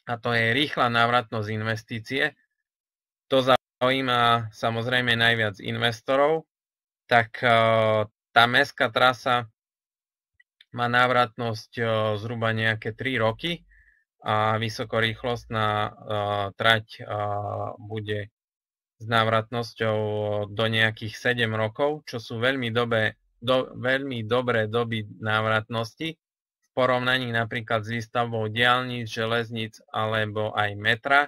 a to je rýchla návratnosť investície. To zaujíma samozrejme najviac investorov, tak e, tá mestská trasa má návratnosť e, zhruba nejaké 3 roky a vysokorýchlostná e, trať e, bude s návratnosťou do nejakých 7 rokov, čo sú veľmi, dobe, do, veľmi dobré doby návratnosti v porovnaní napríklad s výstavbou diálnic, železnic alebo aj metra,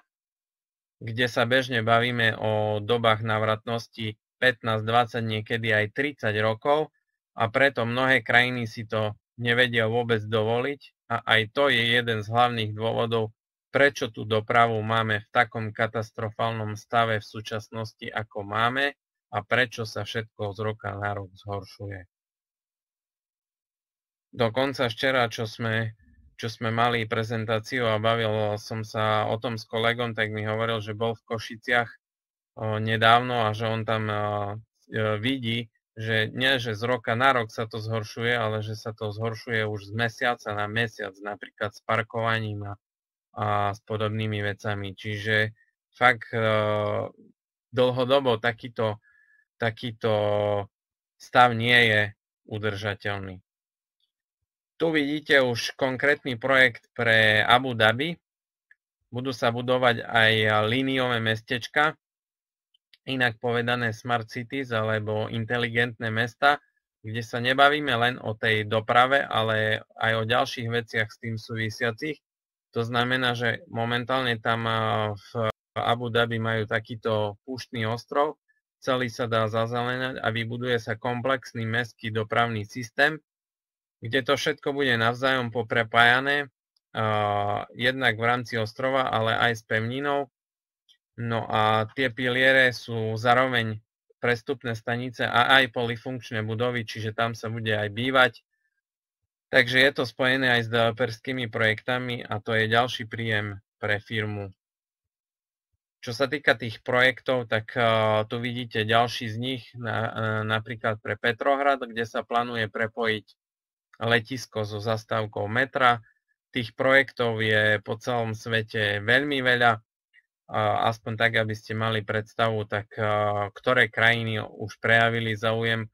kde sa bežne bavíme o dobách návratnosti 15, 20, niekedy aj 30 rokov a preto mnohé krajiny si to nevedia vôbec dovoliť a aj to je jeden z hlavných dôvodov, prečo tú dopravu máme v takom katastrofálnom stave v súčasnosti, ako máme a prečo sa všetko z roka na rok zhoršuje. Dokonca včera, čo sme, čo sme mali prezentáciu a bavil som sa o tom s kolegom, tak mi hovoril, že bol v Košiciach nedávno a že on tam e, vidí že nie, že z roka na rok sa to zhoršuje, ale že sa to zhoršuje už z mesiaca na mesiac, napríklad s parkovaním a, a s podobnými vecami. Čiže fakt e, dlhodobo takýto, takýto stav nie je udržateľný. Tu vidíte už konkrétny projekt pre Abu Dhabi. Budú sa budovať aj líniové mestečka, inak povedané smart cities alebo inteligentné mesta, kde sa nebavíme len o tej doprave, ale aj o ďalších veciach s tým súvisiacich. To znamená, že momentálne tam v Abu Dhabi majú takýto púštny ostrov, celý sa dá zazelenať a vybuduje sa komplexný mestský dopravný systém, kde to všetko bude navzájom poprepájané, jednak v rámci ostrova, ale aj s pevninou, No a tie piliere sú zároveň prestupné stanice a aj polifunkčné budovy, čiže tam sa bude aj bývať. Takže je to spojené aj s developerskými projektami a to je ďalší príjem pre firmu. Čo sa týka tých projektov, tak e, tu vidíte ďalší z nich, e, napríklad pre Petrohrad, kde sa plánuje prepojiť letisko so zastávkou metra. Tých projektov je po celom svete veľmi veľa aspoň tak, aby ste mali predstavu, tak ktoré krajiny už prejavili záujem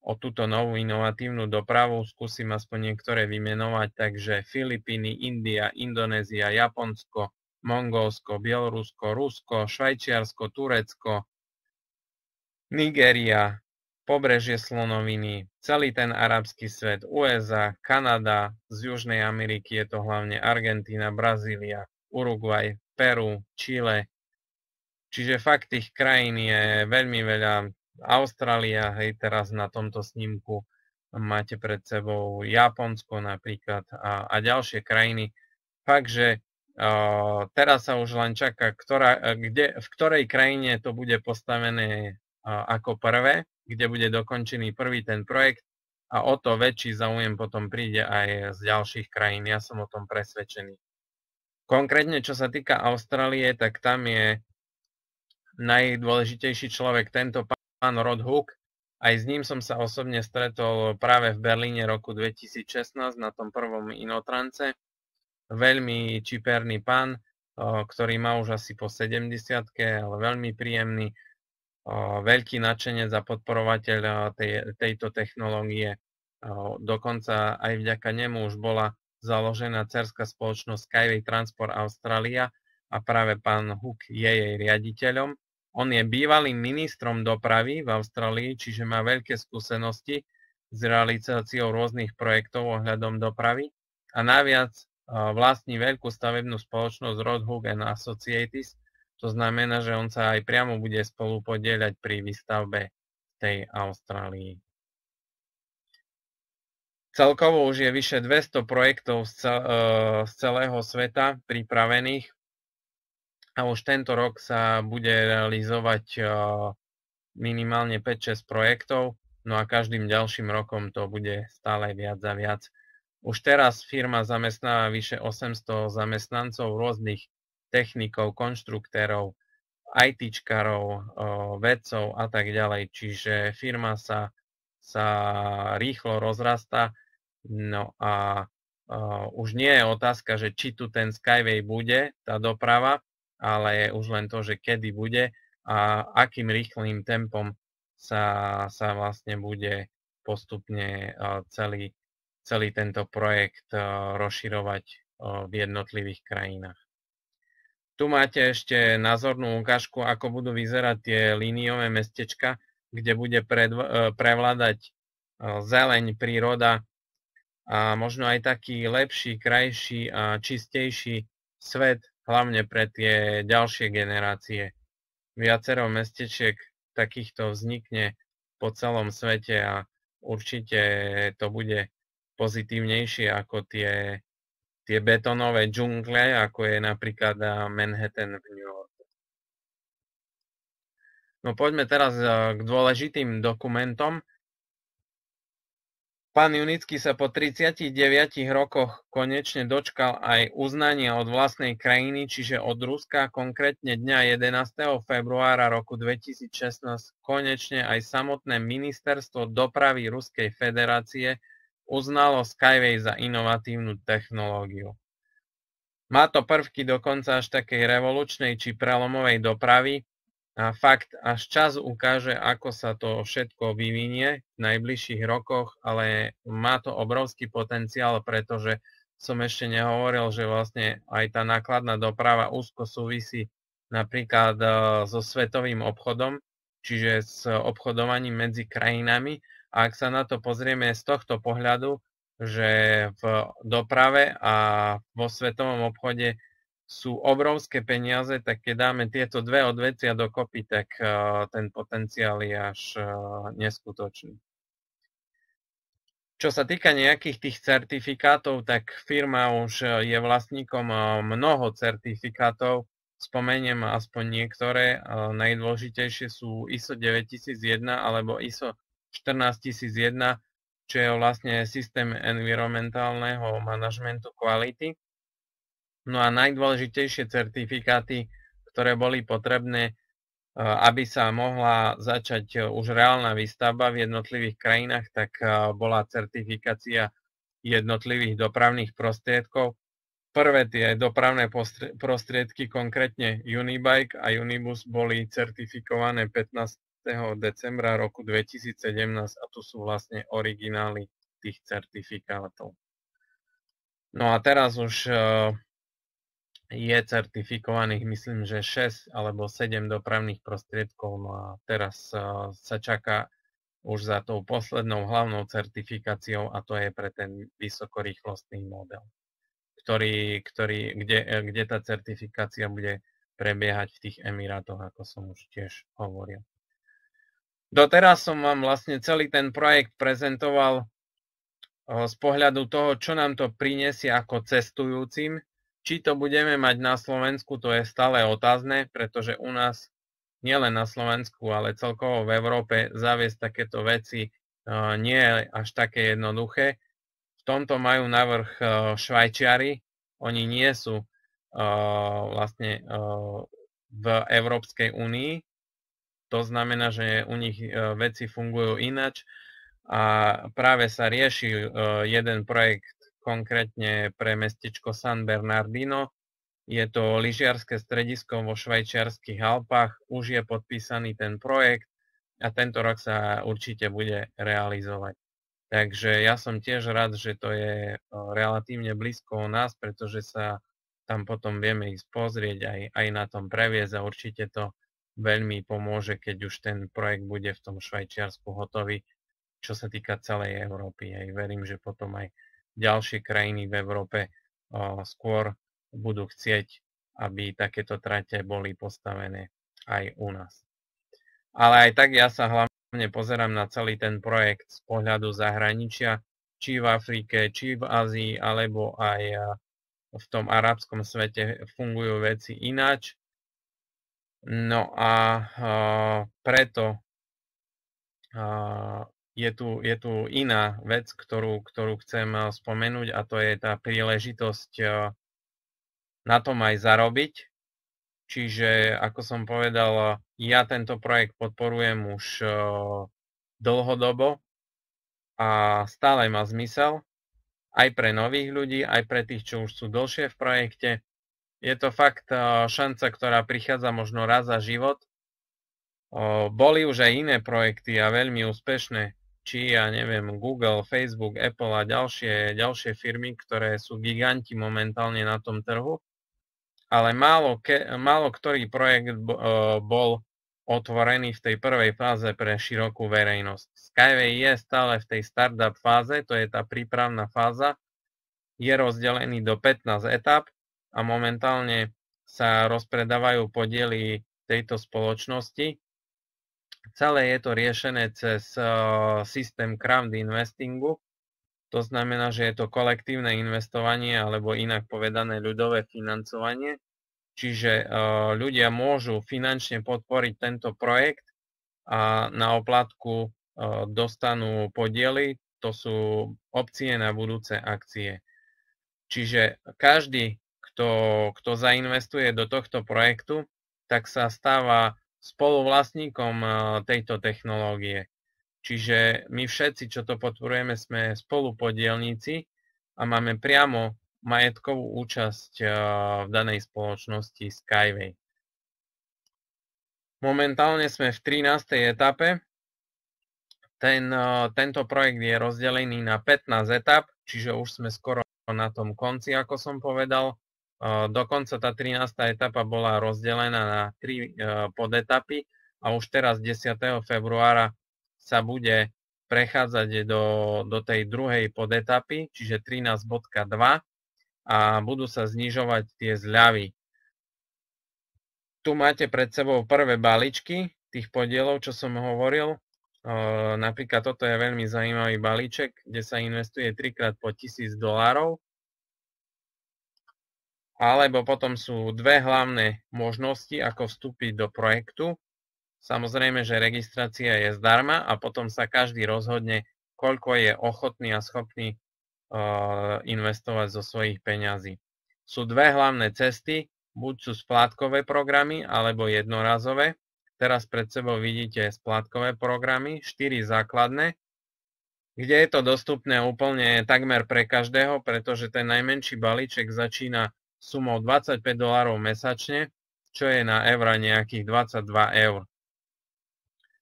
o túto novú inovatívnu dopravu. Skúsim aspoň niektoré vymenovať, takže Filipíny, India, Indonézia, Japonsko, Mongolsko, Bielorusko, Rusko, Švajčiarsko, Turecko, Nigéria, pobrežie Slonoviny, celý ten arabský svet, USA, Kanada, z Južnej Ameriky je to hlavne Argentína, Brazília, Uruguay, Peru, Chile. Čiže fakt tých krajín je veľmi veľa. Austrália, hej, teraz na tomto snímku máte pred sebou Japonsko napríklad a, a ďalšie krajiny. Fakt, že uh, teraz sa už len čaká, ktorá, kde, v ktorej krajine to bude postavené uh, ako prvé, kde bude dokončený prvý ten projekt a o to väčší záujem potom príde aj z ďalších krajín. Ja som o tom presvedčený. Konkrétne, čo sa týka Austrálie, tak tam je najdôležitejší človek tento pán Rod Hook. Aj s ním som sa osobne stretol práve v Berlíne roku 2016 na tom prvom inotrance. Veľmi čiperný pán, ktorý má už asi po 70 ale veľmi príjemný, veľký nadšenec a podporovateľ tej, tejto technológie. Dokonca aj vďaka nemu už bola založená cerská spoločnosť Skyway Transport Australia a práve pán Hook je jej riaditeľom. On je bývalým ministrom dopravy v Austrálii, čiže má veľké skúsenosti s realizáciou rôznych projektov ohľadom dopravy a naviac vlastní veľkú stavebnú spoločnosť Rod Hook and Associates, to znamená, že on sa aj priamo bude spolupodieľať pri výstavbe tej Austrálii. Celkovo už je vyše 200 projektov e, z celého sveta pripravených a už tento rok sa bude realizovať e, minimálne 5-6 projektov, no a každým ďalším rokom to bude stále viac a viac. Už teraz firma zamestnáva vyše 800 zamestnancov rôznych technikov, konštruktérov, ITčkarov, e, vedcov a tak ďalej. Čiže firma sa sa rýchlo rozrastá. No a už nie je otázka, že či tu ten Skyway bude, tá doprava, ale je už len to, že kedy bude a akým rýchlým tempom sa, sa vlastne bude postupne celý, celý tento projekt rozširovať v jednotlivých krajinách. Tu máte ešte názornú ukážku, ako budú vyzerať tie líniové mestečka kde bude predv- e, prevládať e, zeleň, príroda a možno aj taký lepší, krajší a čistejší svet, hlavne pre tie ďalšie generácie. Viacero mestečiek takýchto vznikne po celom svete a určite to bude pozitívnejšie ako tie, tie betonové džungle, ako je napríklad e, Manhattan v New No poďme teraz eh, k dôležitým dokumentom. Pán Junický sa po 39 rokoch konečne dočkal aj uznania od vlastnej krajiny, čiže od Ruska, konkrétne dňa 11. februára roku 2016, konečne aj samotné ministerstvo dopravy Ruskej federácie uznalo Skyway za inovatívnu technológiu. Má to prvky dokonca až takej revolučnej či prelomovej dopravy, a fakt, až čas ukáže, ako sa to všetko vyvinie v najbližších rokoch, ale má to obrovský potenciál, pretože som ešte nehovoril, že vlastne aj tá nákladná doprava úzko súvisí napríklad e, so svetovým obchodom, čiže s obchodovaním medzi krajinami. A ak sa na to pozrieme z tohto pohľadu, že v doprave a vo svetovom obchode sú obrovské peniaze, tak keď dáme tieto dve odvecia dokopy, tak eh, ten potenciál je až eh, neskutočný. Čo sa týka nejakých tých certifikátov, tak firma už eh, je vlastníkom mnoho certifikátov. Spomeniem aspoň niektoré. Najdôležitejšie sú ISO 9001 alebo ISO 14001, čo je vlastne systém environmentálneho manažmentu kvality. No a najdôležitejšie certifikáty, ktoré boli potrebné, e, aby sa mohla začať e, už reálna výstavba v jednotlivých krajinách, tak e, bola certifikácia jednotlivých dopravných prostriedkov. Prvé tie dopravné prostriedky, konkrétne Unibike a Unibus, boli certifikované 15. decembra roku 2017 a tu sú vlastne originály tých certifikátov. No a teraz už je certifikovaných, myslím, že 6 alebo 7 dopravných prostriedkov. No a teraz e, sa čaká už za tou poslednou hlavnou certifikáciou a to je pre ten vysokorýchlostný model, ktorý, ktorý, kde, e, kde tá certifikácia bude prebiehať v tých Emirátoch, ako som už tiež hovoril. Doteraz som vám vlastne celý ten projekt prezentoval e, z pohľadu toho, čo nám to prinesie ako cestujúcim, či to budeme mať na Slovensku, to je stále otázne, pretože u nás, nielen na Slovensku, ale celkovo v Európe, zaviesť takéto veci e, nie je až také jednoduché. V tomto majú navrh e, Švajčiari. Oni nie sú e, vlastne v Európskej únii. To znamená, že u nich veci fungujú inač a práve sa rieši jeden projekt konkrétne pre mestečko San Bernardino. Je to lyžiarske stredisko vo švajčiarskych Alpách, už je podpísaný ten projekt a tento rok sa určite bude realizovať. Takže ja som tiež rád, že to je eh, relatívne blízko u nás, pretože sa tam potom vieme ísť pozrieť, aj, aj na tom previez a určite to veľmi pomôže, keď už ten projekt bude v tom Švajčiarsku hotový, čo sa týka celej Európy. Aj verím, že potom aj ďalšie krajiny v Európe skôr budú chcieť, aby takéto trate boli postavené aj u nás. Ale aj tak ja sa hlavne pozerám na celý ten projekt z pohľadu zahraničia, či v Afrike, či v Ázii, alebo aj v tom arabskom svete fungujú veci ináč. No a preto je tu, je tu iná vec, ktorú, ktorú chcem eh, spomenúť a to je tá príležitosť eh, na tom aj zarobiť. Čiže, ako som povedal, eh, ja tento projekt podporujem už dlhodobo a stále má zmysel aj pre nových ľudí, aj pre tých, čo už sú dlhšie v projekte. Je to fakt šanca, ktorá prichádza možno raz za život. Boli už aj iné projekty a veľmi úspešné, či ja neviem, Google, Facebook, Apple a ďalšie, ďalšie firmy, ktoré sú giganti momentálne na tom trhu, ale málo, ke, málo ktorý projekt e, bol otvorený v tej prvej fáze pre širokú verejnosť. Skyway je stále v tej startup fáze, to je tá prípravná fáza, je rozdelený do 15 etap a momentálne sa rozpredávajú podiely tejto spoločnosti Celé je to riešené cez eh, systém crowd investingu, to znamená, že je to kolektívne investovanie alebo inak povedané ľudové financovanie. Čiže eh, ľudia môžu finančne podporiť tento projekt a na oplatku eh, dostanú podiely, to sú opcie na budúce akcie. Čiže každý, kto, kto zainvestuje do tohto projektu, tak sa stáva spoluvlastníkom eh, tejto technológie. Čiže my všetci, čo to podporujeme, sme spolupodielníci a máme priamo majetkovú účasť eh, v danej spoločnosti Skyway. Momentálne sme v 13. etape. Ten, eh, tento projekt je rozdelený na 15 etap, čiže už sme skoro na tom konci, ako som povedal. Dokonca tá 13. etapa bola rozdelená na tri e, podetapy a už teraz 10. februára sa bude prechádzať do, do tej druhej podetapy, čiže 13.2 a budú sa znižovať tie zľavy. Tu máte pred sebou prvé balíčky tých podielov, čo som hovoril. E, napríklad toto je veľmi zaujímavý balíček, kde sa investuje 3 krát po 1000 dolárov alebo potom sú dve hlavné možnosti, ako vstúpiť do projektu. Samozrejme, že registrácia je zdarma a potom sa každý rozhodne, koľko je ochotný a schopný eh, investovať zo svojich peňazí. Sú dve hlavné cesty, buď sú splátkové programy alebo jednorazové. Teraz pred sebou vidíte splátkové programy, štyri základné, kde je to dostupné úplne takmer pre každého, pretože ten najmenší balíček začína sumou 25 dolárov mesačne, čo je na eura nejakých 22 eur.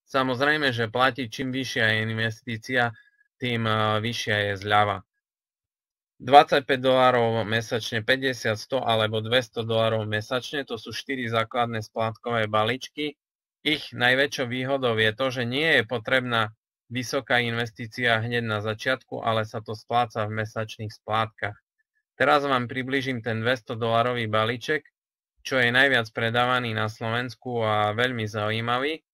Samozrejme, že platí čím vyššia je investícia, tým e, vyššia je zľava. 25 dolárov mesačne, 50, 100 alebo 200 dolárov mesačne, to sú 4 základné splátkové baličky. Ich najväčšou výhodou je to, že nie je potrebná vysoká investícia hneď na začiatku, ale sa to spláca v mesačných splátkach. Teraz vám približím ten 200 dolarový balíček, čo je najviac predávaný na Slovensku a veľmi zaujímavý.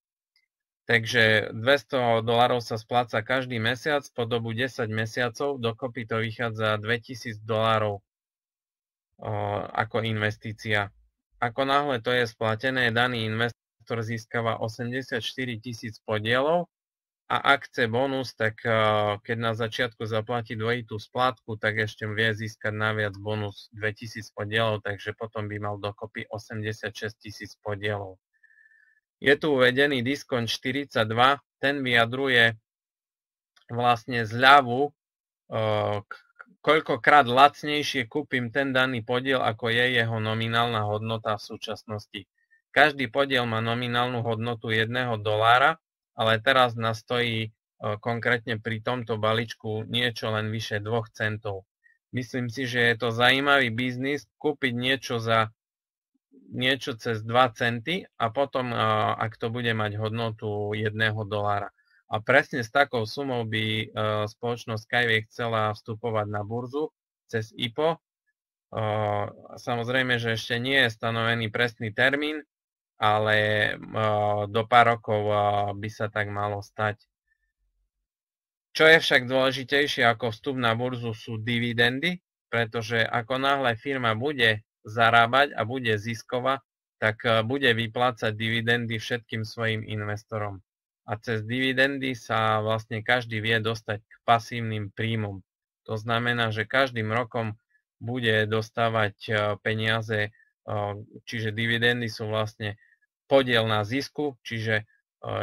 Takže 200 dolarov sa spláca každý mesiac po dobu 10 mesiacov, dokopy to vychádza 2000 dolarov ako investícia. Ako náhle to je splatené, daný investor získava 84 tisíc podielov a ak chce bonus, tak keď na začiatku zaplatí dvojitú splátku, tak ešte vie získať naviac bonus 2000 podielov, takže potom by mal dokopy 86 tisíc podielov. Je tu uvedený diskon 42, ten vyjadruje vlastne zľavu, e, koľkokrát lacnejšie kúpim ten daný podiel, ako je jeho nominálna hodnota v súčasnosti. Každý podiel má nominálnu hodnotu 1 dolára, ale teraz nás stojí e, konkrétne pri tomto balíčku niečo len vyše 2 centov. Myslím si, že je to zaujímavý biznis kúpiť niečo za niečo cez 2 centy a potom, e, ak to bude mať hodnotu 1 dolára. A presne s takou sumou by e, spoločnosť Skyway chcela vstupovať na burzu cez IPO. Samozrejme, že ešte nie je stanovený presný termín, ale do pár rokov by sa tak malo stať. Čo je však dôležitejšie ako vstup na burzu sú dividendy, pretože ako náhle firma bude zarábať a bude zisková, tak e, bude vyplácať dividendy všetkým svojim investorom. A cez dividendy sa vlastne každý vie dostať k pasívnym príjmom. To znamená, že každým rokom bude dostávať e, peniaze, čiže dividendy sú vlastne podiel na zisku, čiže e,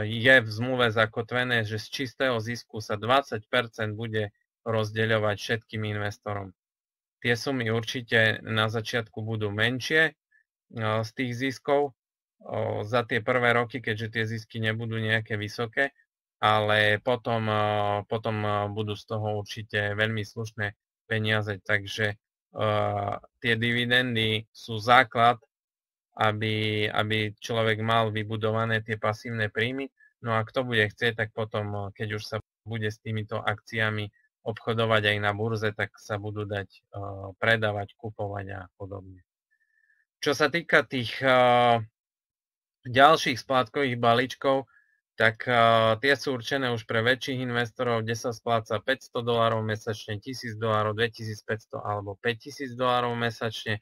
je v zmluve zakotvené, že z čistého zisku sa 20 bude rozdeľovať všetkým investorom. Tie sumy určite na začiatku budú menšie e, z tých ziskov za tie prvé roky, keďže tie zisky nebudú nejaké vysoké, ale potom, e, potom budú z toho určite veľmi slušné peniaze. Takže tie dividendy sú základ aby, aby človek mal vybudované tie pasívne príjmy. No a kto bude chcieť, tak potom, keď už sa bude s týmito akciami obchodovať aj na burze, tak sa budú dať uh, predávať, kupovať a podobne. Čo sa týka tých uh, ďalších splátkových balíčkov, tak uh, tie sú určené už pre väčších investorov, kde sa spláca 500 dolárov mesačne, 1000 dolárov, 2500 alebo 5000 dolárov mesačne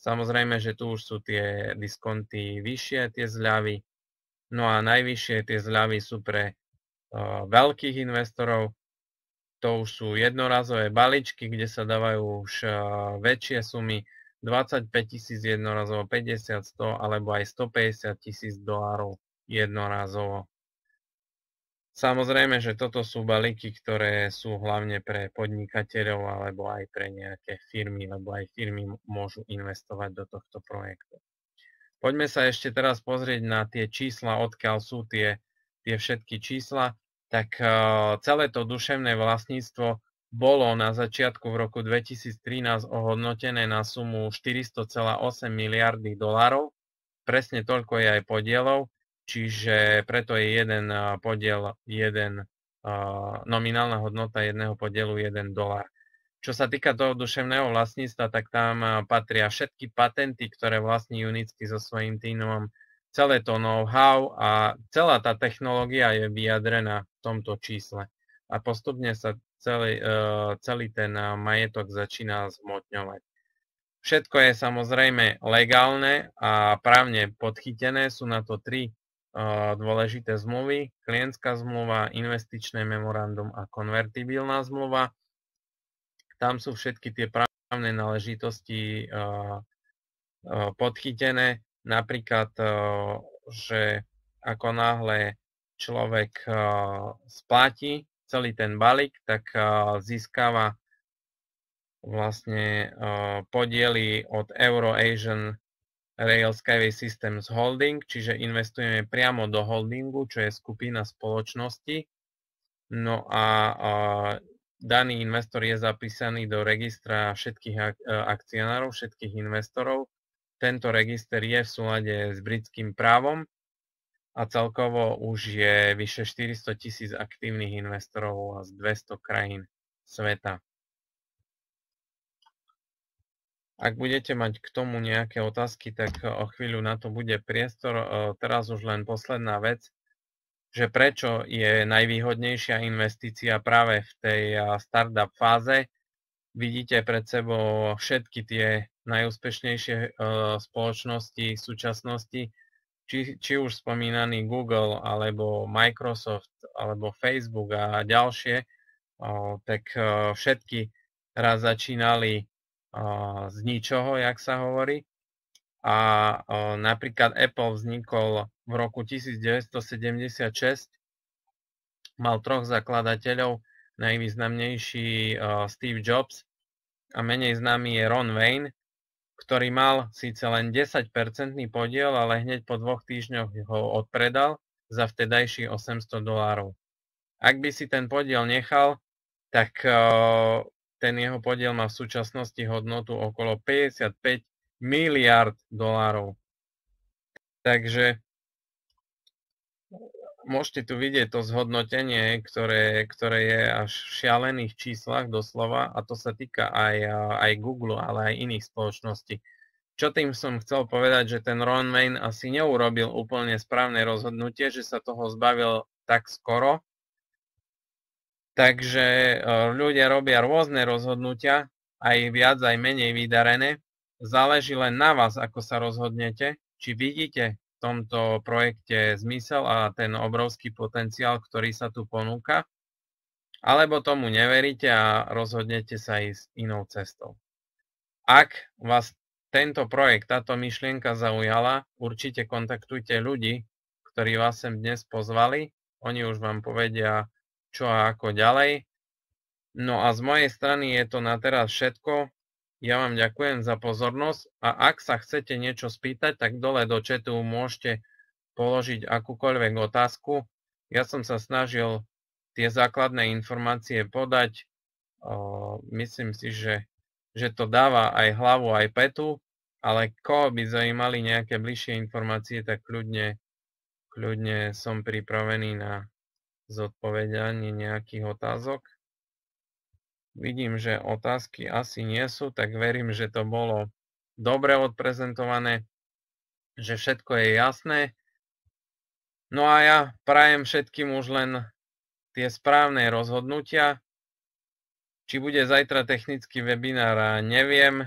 Samozrejme, že tu už sú tie diskonty vyššie, tie zľavy. No a najvyššie tie zľavy sú pre veľkých investorov. To už sú jednorazové baličky, kde sa dávajú už väčšie sumy, 25 tisíc jednorazovo, 50, 100 alebo aj 150 tisíc dolárov jednorazovo. Samozrejme, že toto sú balíky, ktoré sú hlavne pre podnikateľov alebo aj pre nejaké firmy, lebo aj firmy môžu investovať do tohto projektu. Poďme sa ešte teraz pozrieť na tie čísla, odkiaľ sú tie, tie všetky čísla. Tak e, celé to duševné vlastníctvo bolo na začiatku v roku 2013 ohodnotené na sumu 400,8 miliardy dolarov. Presne toľko je aj podielov Čiže preto je jeden podiel, jeden, nominálna hodnota jedného podielu 1 dolar. Čo sa týka toho duševného vlastníctva, tak tam patria všetky patenty, ktoré vlastní unicky so svojím týmom celé to know-how a celá tá technológia je vyjadrená v tomto čísle. A postupne sa celý, e, celý ten majetok začína zmotňovať. Všetko je samozrejme legálne a právne podchytené. Sú na to tri dôležité zmluvy, klientská zmluva, investičné memorandum a konvertibilná zmluva. Tam sú všetky tie právne náležitosti podchytené, napríklad, že ako náhle človek spláti celý ten balík, tak získava vlastne podiely od Euro Asian Rail Skyway Systems Holding, čiže investujeme priamo do holdingu, čo je skupina spoločnosti. No a, a daný investor je zapísaný do registra všetkých ak, e, akcionárov, všetkých investorov. Tento register je v súlade s britským právom a celkovo už je vyše 400 tisíc aktívnych investorov z 200 krajín sveta. Ak budete mať k tomu nejaké otázky, tak eh, o chvíľu na to bude priestor. Eh, teraz už len posledná vec, že prečo je najvýhodnejšia investícia práve v tej eh, startup fáze. Vidíte pred sebou všetky tie najúspešnejšie spoločnosti v súčasnosti, či, či už spomínaný Google, alebo Microsoft, alebo Facebook a ďalšie, tak všetky raz začínali z ničoho, jak sa hovorí. A napríklad Apple vznikol v roku 1976, mal troch zakladateľov, najvýznamnejší Steve Jobs a menej známy je Ron Wayne, ktorý mal síce len 10-percentný podiel, ale hneď po dvoch týždňoch ho odpredal za vtedajší 800 dolárov. Ak by si ten podiel nechal, tak ten jeho podiel má v súčasnosti hodnotu okolo 55 miliard dolárov. Takže môžete tu vidieť to zhodnotenie, ktoré, ktoré je až v šialených číslach doslova a to sa týka aj, aj Google, ale aj iných spoločností. Čo tým som chcel povedať, že ten Ron Main asi neurobil úplne správne rozhodnutie, že sa toho zbavil tak skoro, Takže e, ľudia robia rôzne rozhodnutia, aj viac, aj menej vydarené. Záleží len na vás, ako sa rozhodnete, či vidíte v tomto projekte zmysel a ten obrovský potenciál, ktorý sa tu ponúka, alebo tomu neveríte a rozhodnete sa ísť inou cestou. Ak vás tento projekt, táto myšlienka zaujala, určite kontaktujte ľudí, ktorí vás sem dnes pozvali. Oni už vám povedia, čo a ako ďalej. No a z mojej strany je to na teraz všetko. Ja vám ďakujem za pozornosť a ak sa chcete niečo spýtať, tak dole do četu môžete položiť akúkoľvek otázku. Ja som sa snažil tie základné informácie podať. Myslím si, že, to dáva aj hlavu, aj petu, ale koho by zaujímali nejaké bližšie informácie, tak kľudne, kľudne som pripravený na, zodpovedanie nejakých otázok? Vidím, že otázky asi nie sú, tak verím, že to bolo dobre odprezentované, že všetko je jasné. No a ja prajem všetkým už len tie správne rozhodnutia. Či bude zajtra technický webinár, neviem.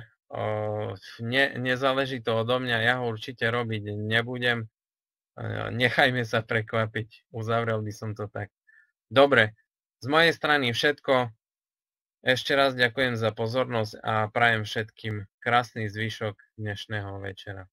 Ne, nezáleží to odo mňa, ja ho určite robiť nebudem nechajme sa prekvapiť. Uzavrel by som to tak. Dobre, z mojej strany všetko. Ešte raz ďakujem za pozornosť a prajem všetkým krásny zvyšok dnešného večera.